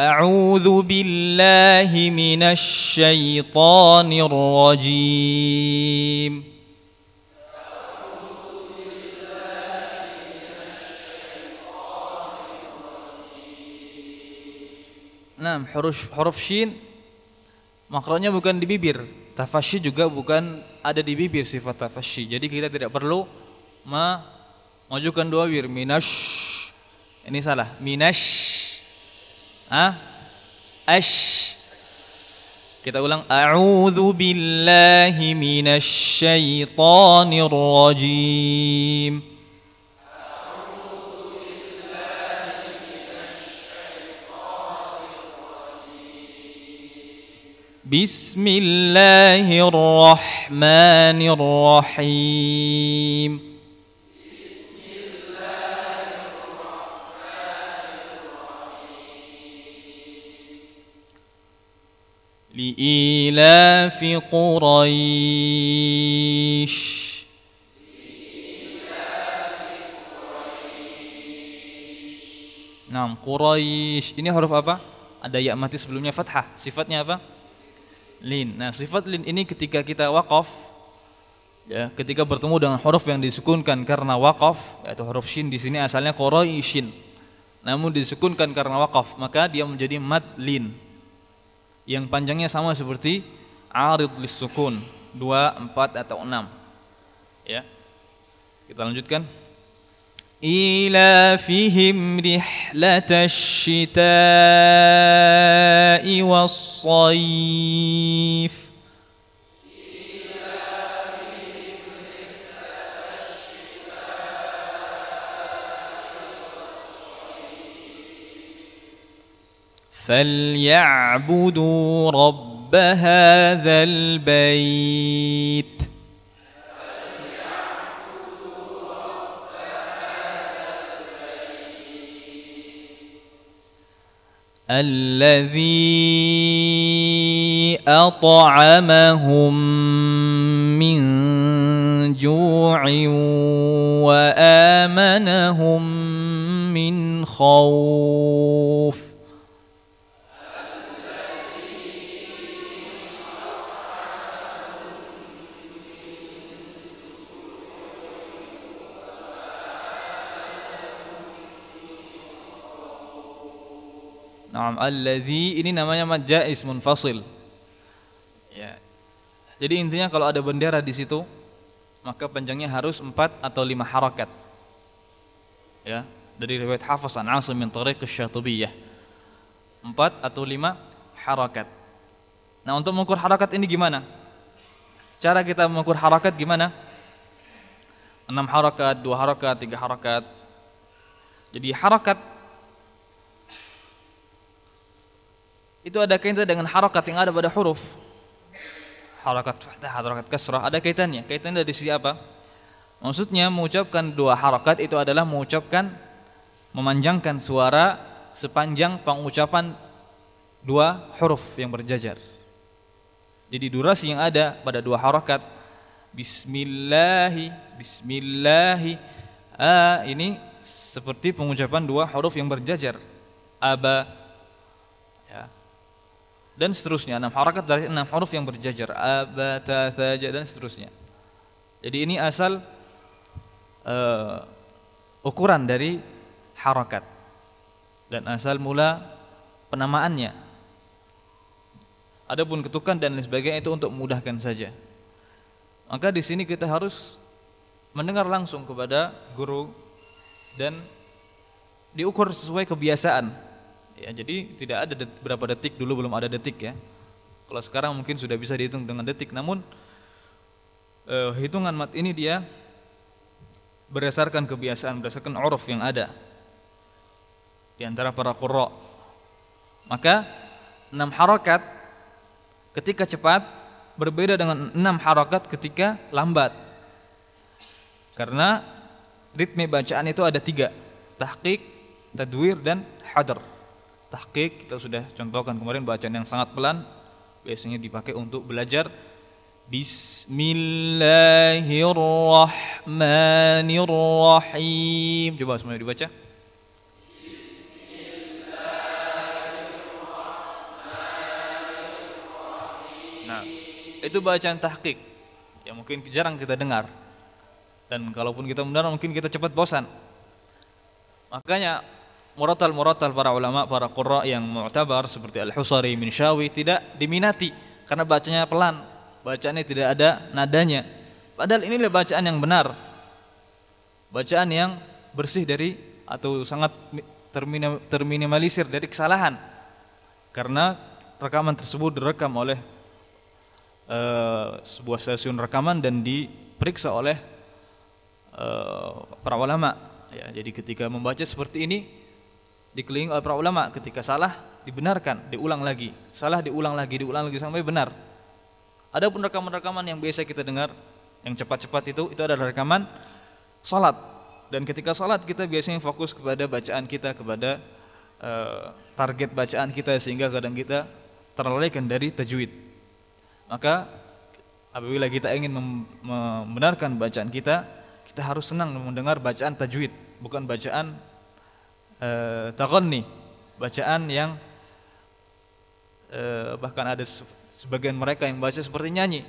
أعوذ بالله من الشيطان الرجيم nah huruf huruf shin makronya bukan di bibir tafashi juga bukan ada di bibir sifat tafashi jadi kita tidak perlu ma majukan dua bibir minash ini salah minash ah ash kita ulang A'udhu billahi minash shaytanir rajim بسم الله الرحمن الرحيم لإلاف قريش نعم قريش Ini huruf apa? Ada ya mati sebelumnya fathah. Sifatnya apa? lin. Nah, sifat lin ini ketika kita wakaf ya, ketika bertemu dengan huruf yang disukunkan karena wakaf yaitu huruf shin di sini asalnya quraisyin. Namun disukunkan karena wakaf, maka dia menjadi mad lin. Yang panjangnya sama seperti arid lisukun 2, 4 atau 6. Ya. Kita lanjutkan. إيلافهم رحلة الشتاء والصيف فليعبدوا رب هذا البيت الذي اطعمهم من جوع وامنهم من خوف alladhi ini namanya majais munfasil. Ya. Jadi intinya kalau ada bendera di situ maka panjangnya harus 4 atau 5 harakat. Ya, dari riwayat Hafiz an Asim min tariq asy-Syatibiyah. 4 atau 5 harakat. Nah, untuk mengukur harakat ini gimana? Cara kita mengukur harakat gimana? 6 harakat, 2 harakat, 3 harakat. Jadi harakat itu ada kaitan dengan harokat yang ada pada huruf harakat fathah, harakat kasrah ada kaitannya kaitannya dari sisi apa? maksudnya mengucapkan dua harokat itu adalah mengucapkan memanjangkan suara sepanjang pengucapan dua huruf yang berjajar jadi durasi yang ada pada dua harokat Bismillahi, Bismillahi ini seperti pengucapan dua huruf yang berjajar aba dan seterusnya enam harakat dari enam huruf yang berjajar abata saja dan seterusnya jadi ini asal uh, ukuran dari harakat dan asal mula penamaannya ada pun ketukan dan lain sebagainya itu untuk memudahkan saja maka di sini kita harus mendengar langsung kepada guru dan diukur sesuai kebiasaan Ya, jadi tidak ada berapa detik dulu belum ada detik ya. Kalau sekarang mungkin sudah bisa dihitung dengan detik. Namun uh, hitungan mat ini dia berdasarkan kebiasaan, berdasarkan uruf yang ada di antara para qurra. Maka enam harokat ketika cepat berbeda dengan enam harokat ketika lambat. Karena ritme bacaan itu ada tiga, tahqiq, tadwir dan hadr tahqiq kita sudah contohkan kemarin bacaan yang sangat pelan biasanya dipakai untuk belajar Bismillahirrahmanirrahim. Coba semuanya dibaca. Nah, itu bacaan tahqiq yang mungkin jarang kita dengar. Dan kalaupun kita mendengar mungkin kita cepat bosan. Makanya murotal-murotal para ulama, para qurra yang mu'tabar seperti Al-Husari, Minshawi tidak diminati karena bacanya pelan, bacanya tidak ada nadanya. Padahal ini adalah bacaan yang benar. Bacaan yang bersih dari atau sangat terminimalisir dari kesalahan. Karena rekaman tersebut direkam oleh uh, sebuah stasiun rekaman dan diperiksa oleh uh, para ulama. Ya, jadi ketika membaca seperti ini dikelilingi oleh para ulama ketika salah dibenarkan, diulang lagi, salah diulang lagi, diulang lagi sampai benar. ada pun rekaman-rekaman yang biasa kita dengar, yang cepat-cepat itu itu adalah rekaman salat. Dan ketika salat kita biasanya fokus kepada bacaan kita kepada uh, target bacaan kita sehingga kadang kita terlalaikan dari tajwid. Maka apabila kita ingin membenarkan bacaan kita, kita harus senang mendengar bacaan tajwid, bukan bacaan uh, eh, taghanni, bacaan yang uh, bahkan ada sebagian mereka yang baca seperti nyanyi.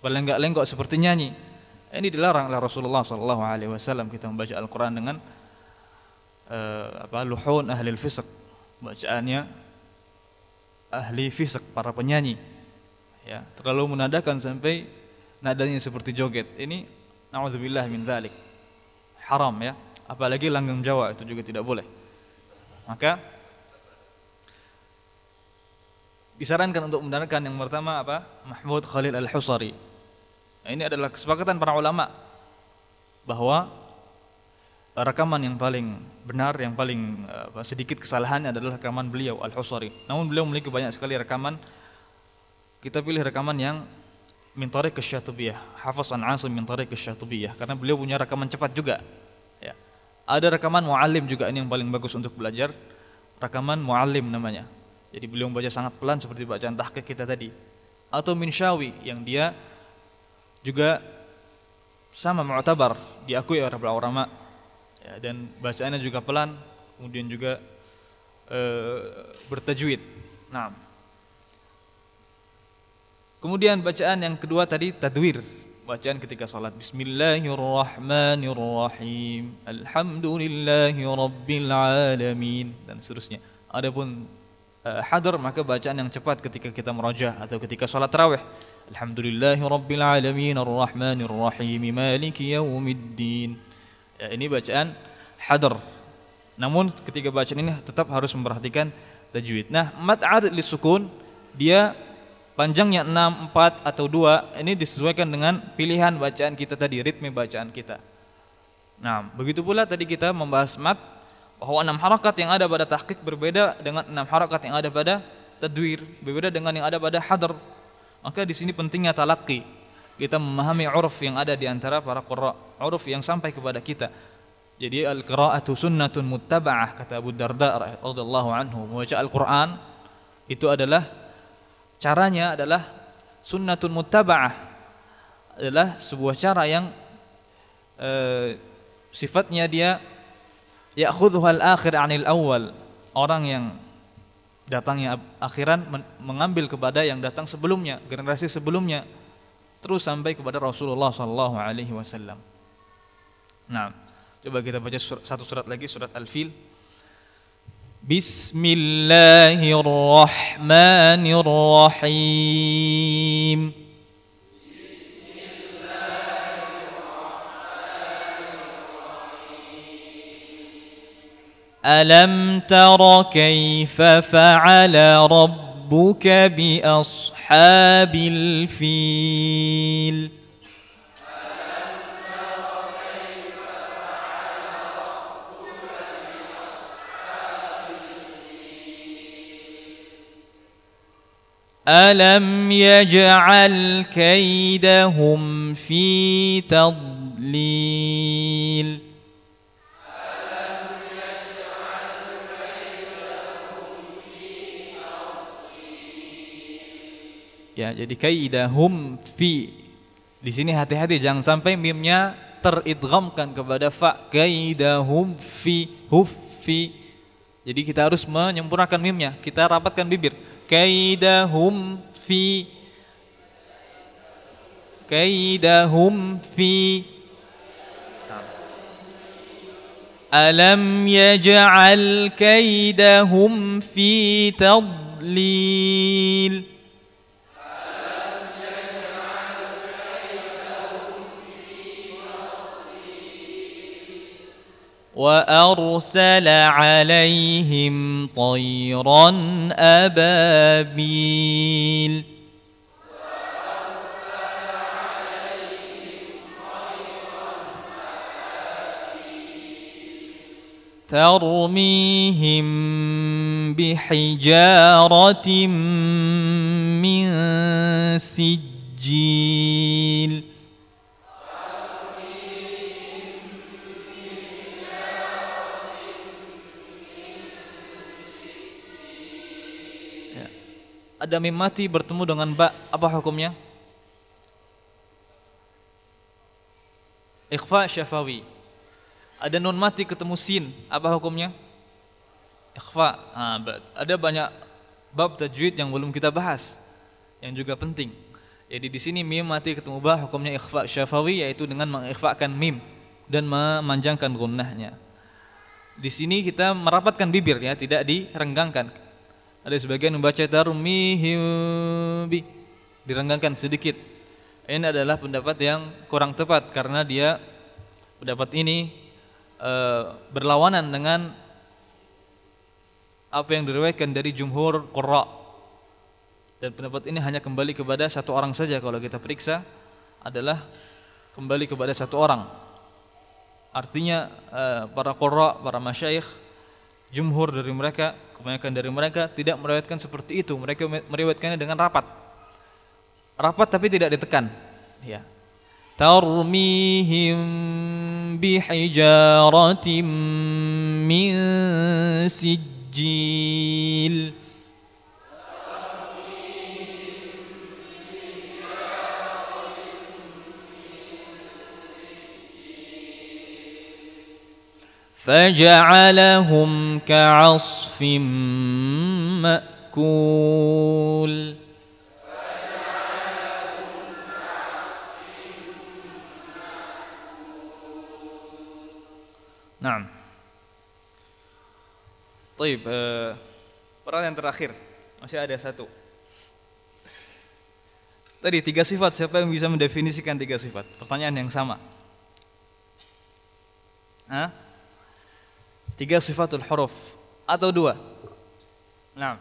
Berlenggak-lenggok seperti nyanyi. Ini dilarang oleh Rasulullah sallallahu alaihi wasallam kita membaca Al-Qur'an dengan uh, apa luhun ahli fisq. Bacaannya ahli fisq para penyanyi. Ya, terlalu menadakan sampai nadanya seperti joget. Ini naudzubillah min dzalik. Haram ya apalagi langgam Jawa itu juga tidak boleh. Maka disarankan untuk mendengarkan yang pertama apa? Mahmud Khalil Al-Husari. Nah, ini adalah kesepakatan para ulama bahwa rekaman yang paling benar, yang paling apa, sedikit kesalahannya adalah rekaman beliau Al-Husari. Namun beliau memiliki banyak sekali rekaman. Kita pilih rekaman yang min tariq asy-Syatibiyah, Hafiz An-Asim min karena beliau punya rekaman cepat juga ada rekaman muallim juga ini yang paling bagus untuk belajar. Rekaman muallim namanya. Jadi beliau membaca sangat pelan seperti bacaan tahqiq kita tadi. Atau Minshawi yang dia juga sama mu'tabar diakui oleh para ulama ya, dan bacaannya juga pelan kemudian juga e, bertajwid. Nah. Kemudian bacaan yang kedua tadi tadwir bacaan ketika salat Bismillahirrahmanirrahim Alhamdulillahi dan seterusnya Adapun uh, hadar maka bacaan yang cepat ketika kita merajah atau ketika salat tarawih Alhamdulillahi Rabbil Alamin Arrahmanirrahim Maliki Yawmiddin ya, ini bacaan hadar namun ketika bacaan ini tetap harus memperhatikan tajwid nah mat'ad sukun dia Panjangnya 6, 4 atau 2 ini disesuaikan dengan pilihan bacaan kita tadi, ritme bacaan kita. Nah, begitu pula tadi kita membahas mat bahwa 6 harakat yang ada pada tahqiq berbeda dengan 6 harakat yang ada pada tadwir, berbeda dengan yang ada pada hadar. Maka di sini pentingnya talaki Kita memahami uruf yang ada di antara para qurra, uruf yang sampai kepada kita. Jadi al-qira'atu sunnatun muttaba'ah kata Abu Darda radhiyallahu anhu. Membaca Al-Qur'an itu adalah Caranya adalah sunnatun muttaba'ah adalah sebuah cara yang e, sifatnya dia ya'khudhuha al-akhir 'anil awal. Orang yang datangnya akhiran mengambil kepada yang datang sebelumnya, generasi sebelumnya terus sampai kepada Rasulullah sallallahu alaihi wasallam. Nah, coba kita baca surat, satu surat lagi surat Al-Fil. بسم الله الرحمن الرحيم ألم تر كيف فعل ربك بأصحاب الفيل ألم يجعل كيدهم في تضليل Ya, jadi kaidahum fi. Di sini hati-hati jangan sampai mimnya teridghamkan kepada fa kaidahum fi huf fi. Jadi kita harus menyempurnakan mimnya. Kita rapatkan bibir. كيدهم في كيدهم في ألم يجعل كيدهم في تضليل وارسل عليهم طيرا ابابيل ترميهم بحجاره من سجيل ada mim mati bertemu dengan ba apa hukumnya? Ikhfa syafawi. Ada nun mati ketemu sin, apa hukumnya? Ikhfa. Nah, ada banyak bab tajwid yang belum kita bahas yang juga penting. Jadi di sini mim mati ketemu ba hukumnya ikhfa syafawi yaitu dengan mengikhfakan mim dan memanjangkan gunnahnya. Di sini kita merapatkan bibir ya, tidak direnggangkan. Ada sebagian membaca tarmihi himbi direnggangkan sedikit. Ini adalah pendapat yang kurang tepat karena dia pendapat ini e, berlawanan dengan apa yang diriwayatkan dari jumhur qurra. Dan pendapat ini hanya kembali kepada satu orang saja kalau kita periksa adalah kembali kepada satu orang. Artinya e, para qurra, para masyayikh jumhur dari mereka kebanyakan dari mereka tidak meriwayatkan seperti itu. Mereka meriwayatkannya dengan rapat. Rapat tapi tidak ditekan. Ya. Tarmihim bihijaratim min sijil. فجعلهم كعصف مأكول نعم طيب peran yang terakhir masih ada satu. Tadi tiga sifat, siapa yang bisa mendefinisikan tiga sifat? Pertanyaan yang sama. Hah? Tiga sifatul huruf atau dua. Nah.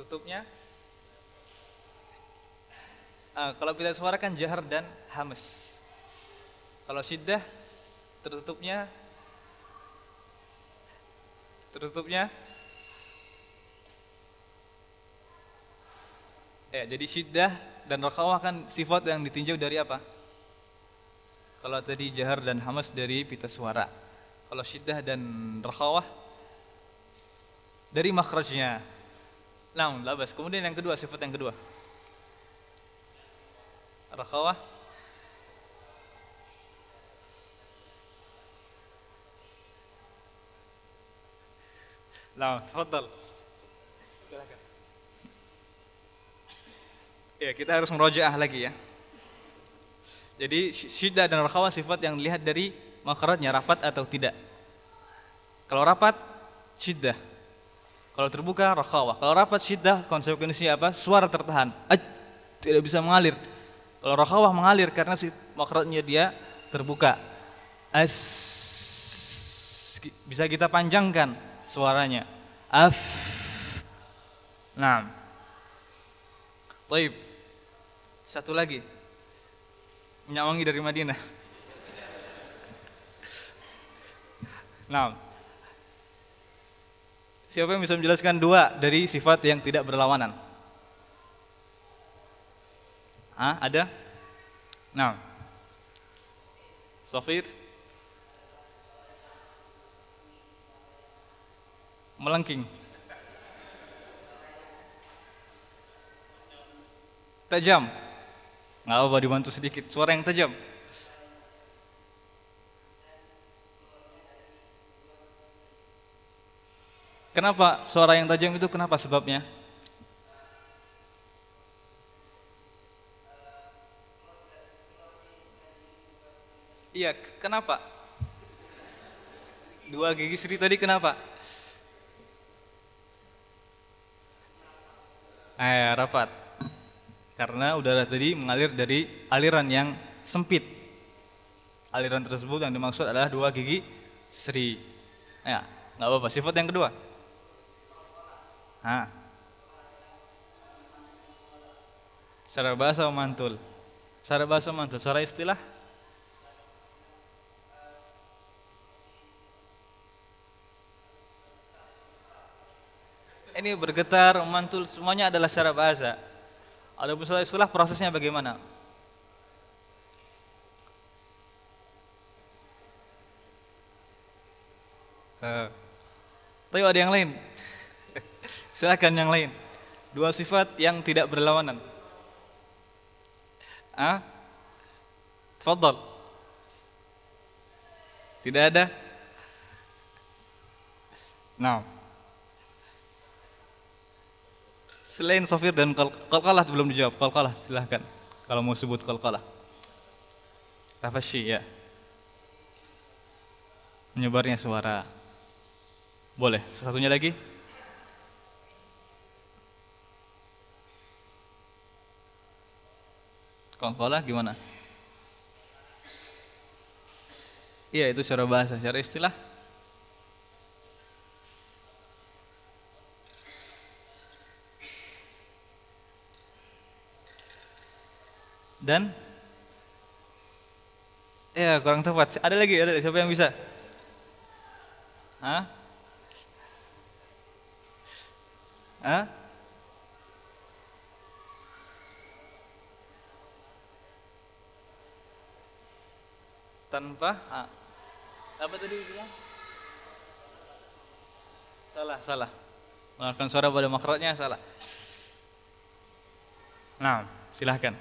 Tutupnya. nah. kalau kita suara kan jahar dan hames. Kalau syiddah tertutupnya tertutupnya Ya, jadi syiddah dan rokawah kan sifat yang ditinjau dari apa? Kalau tadi jahar dan hamas dari pita suara. Kalau syiddah dan rokawah dari makhrajnya. Nah, labas. Kemudian yang kedua, sifat yang kedua. Rakawah Nah, تفضل Ya, kita harus merojaah lagi ya. Jadi syidda dan rakhawah sifat yang dilihat dari makarotnya rapat atau tidak. Kalau rapat syidda. Kalau terbuka rakhawah. Kalau rapat syidda, konsekuensinya apa? Suara tertahan. Aj, tidak bisa mengalir. Kalau rakhawah mengalir karena si makarotnya dia terbuka. As bisa kita panjangkan suaranya. Af. nah. Baik. Satu lagi, minyak wangi dari Madinah. Nah, siapa yang bisa menjelaskan dua dari sifat yang tidak berlawanan? Hah, ada? Nah, sofir, Melengking. Tajam. Nggak apa-apa dibantu sedikit, suara yang tajam. Kenapa suara yang tajam itu kenapa sebabnya? Iya, kenapa? Dua gigi seri tadi kenapa? Eh, rapat karena udara tadi mengalir dari aliran yang sempit. Aliran tersebut yang dimaksud adalah dua gigi seri. Ya, nggak apa-apa. Sifat yang kedua. Hah. Secara bahasa mantul. Secara bahasa mantul, secara istilah ini bergetar, memantul semuanya adalah secara bahasa. Ada setelah, istilah prosesnya bagaimana? Eh. tapi ada yang lain. [LAUGHS] Silakan yang lain. Dua sifat yang tidak berlawanan. Ah? Tafadhal. Tidak ada? Nah. No. Selain Sofir dan qalqalah belum dijawab. Qalqalah silahkan. Kalau mau sebut qalqalah. Tafashi ya. Menyebarnya suara. Boleh. Satunya lagi. Qalqalah gimana? Iya itu secara bahasa, secara istilah dan ya kurang tepat. Ada lagi, ada siapa yang bisa? Hah? Hah? Tanpa ha. Apa tadi bilang? Salah, salah. Mengeluarkan suara pada makrotnya salah. Nah, silahkan.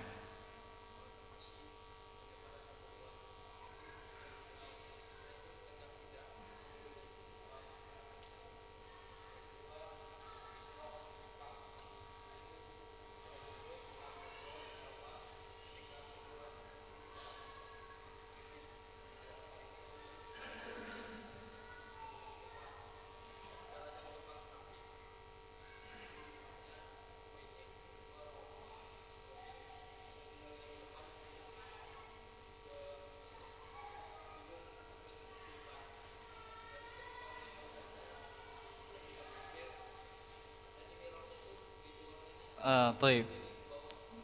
Uh,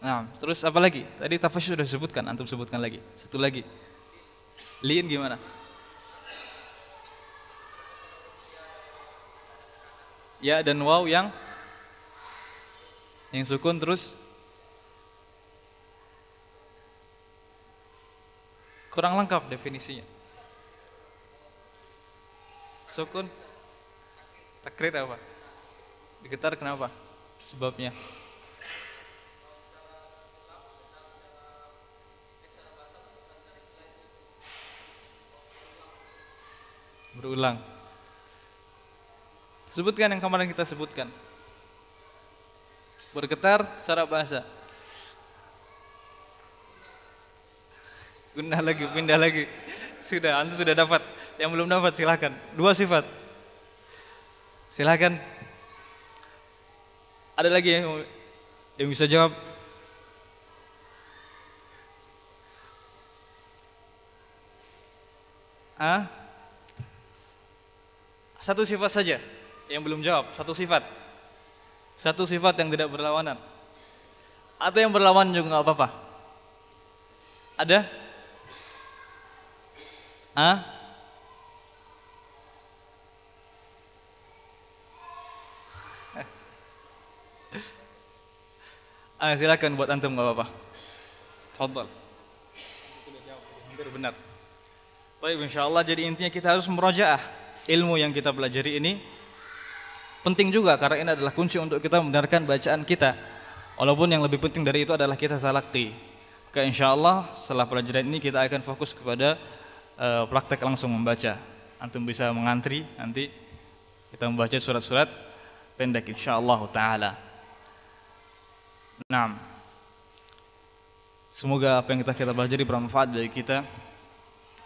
Nah, terus apa lagi? Tadi tafasyuh sudah sebutkan, antum sebutkan lagi. Satu lagi. Lin gimana? Ya dan wow yang yang sukun terus kurang lengkap definisinya. Sukun takrit apa? Digetar kenapa? Sebabnya. berulang. Sebutkan yang kemarin kita sebutkan. Bergetar secara bahasa. Pindah lagi, pindah lagi. Sudah, antum sudah dapat. Yang belum dapat silahkan. Dua sifat. Silahkan. Ada lagi yang, yang bisa jawab? ah satu sifat saja yang belum jawab, satu sifat. Satu sifat yang tidak berlawanan. Atau yang berlawan juga nggak apa-apa. Ada? Ah? [LAUGHS] ah silakan buat antum nggak apa-apa. Tafadhal. Hampir benar. Baik, allah jadi intinya kita harus merajaah ilmu yang kita pelajari ini penting juga karena ini adalah kunci untuk kita membenarkan bacaan kita. Walaupun yang lebih penting dari itu adalah kita salakti. Maka insya Allah setelah pelajaran ini kita akan fokus kepada uh, praktek langsung membaca. Antum bisa mengantri nanti kita membaca surat-surat pendek insya Allah taala. Nah, semoga apa yang kita kita pelajari bermanfaat bagi kita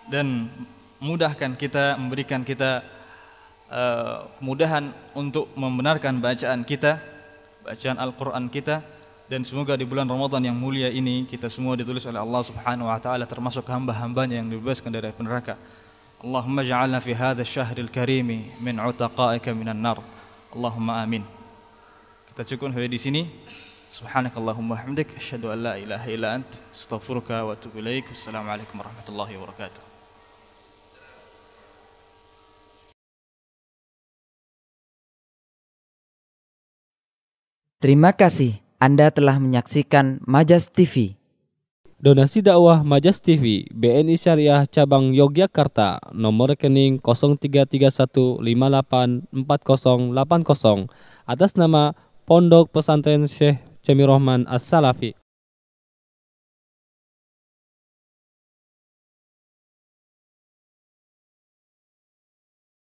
dan mudahkan kita, memberikan kita uh, kemudahan untuk membenarkan bacaan kita, bacaan Al-Quran kita, dan semoga di bulan Ramadan yang mulia ini kita semua ditulis oleh Allah Subhanahu wa taala termasuk hamba-hambanya yang dibebaskan dari neraka. Allahumma ja'alna fi hadha syahril karimi min utaqaika minan nar. Allahumma amin. Kita cukup sampai di sini. Subhanakallahumma hamdik asyhadu an la ilaha illa ant astaghfiruka wa atubu ilaik. Wassalamualaikum warahmatullahi wabarakatuh. Terima kasih Anda telah menyaksikan Majas TV. Donasi dakwah Majas TV BNI Syariah Cabang Yogyakarta nomor rekening 0331584080 atas nama Pondok Pesantren Syekh Cemirohman As-Salafi.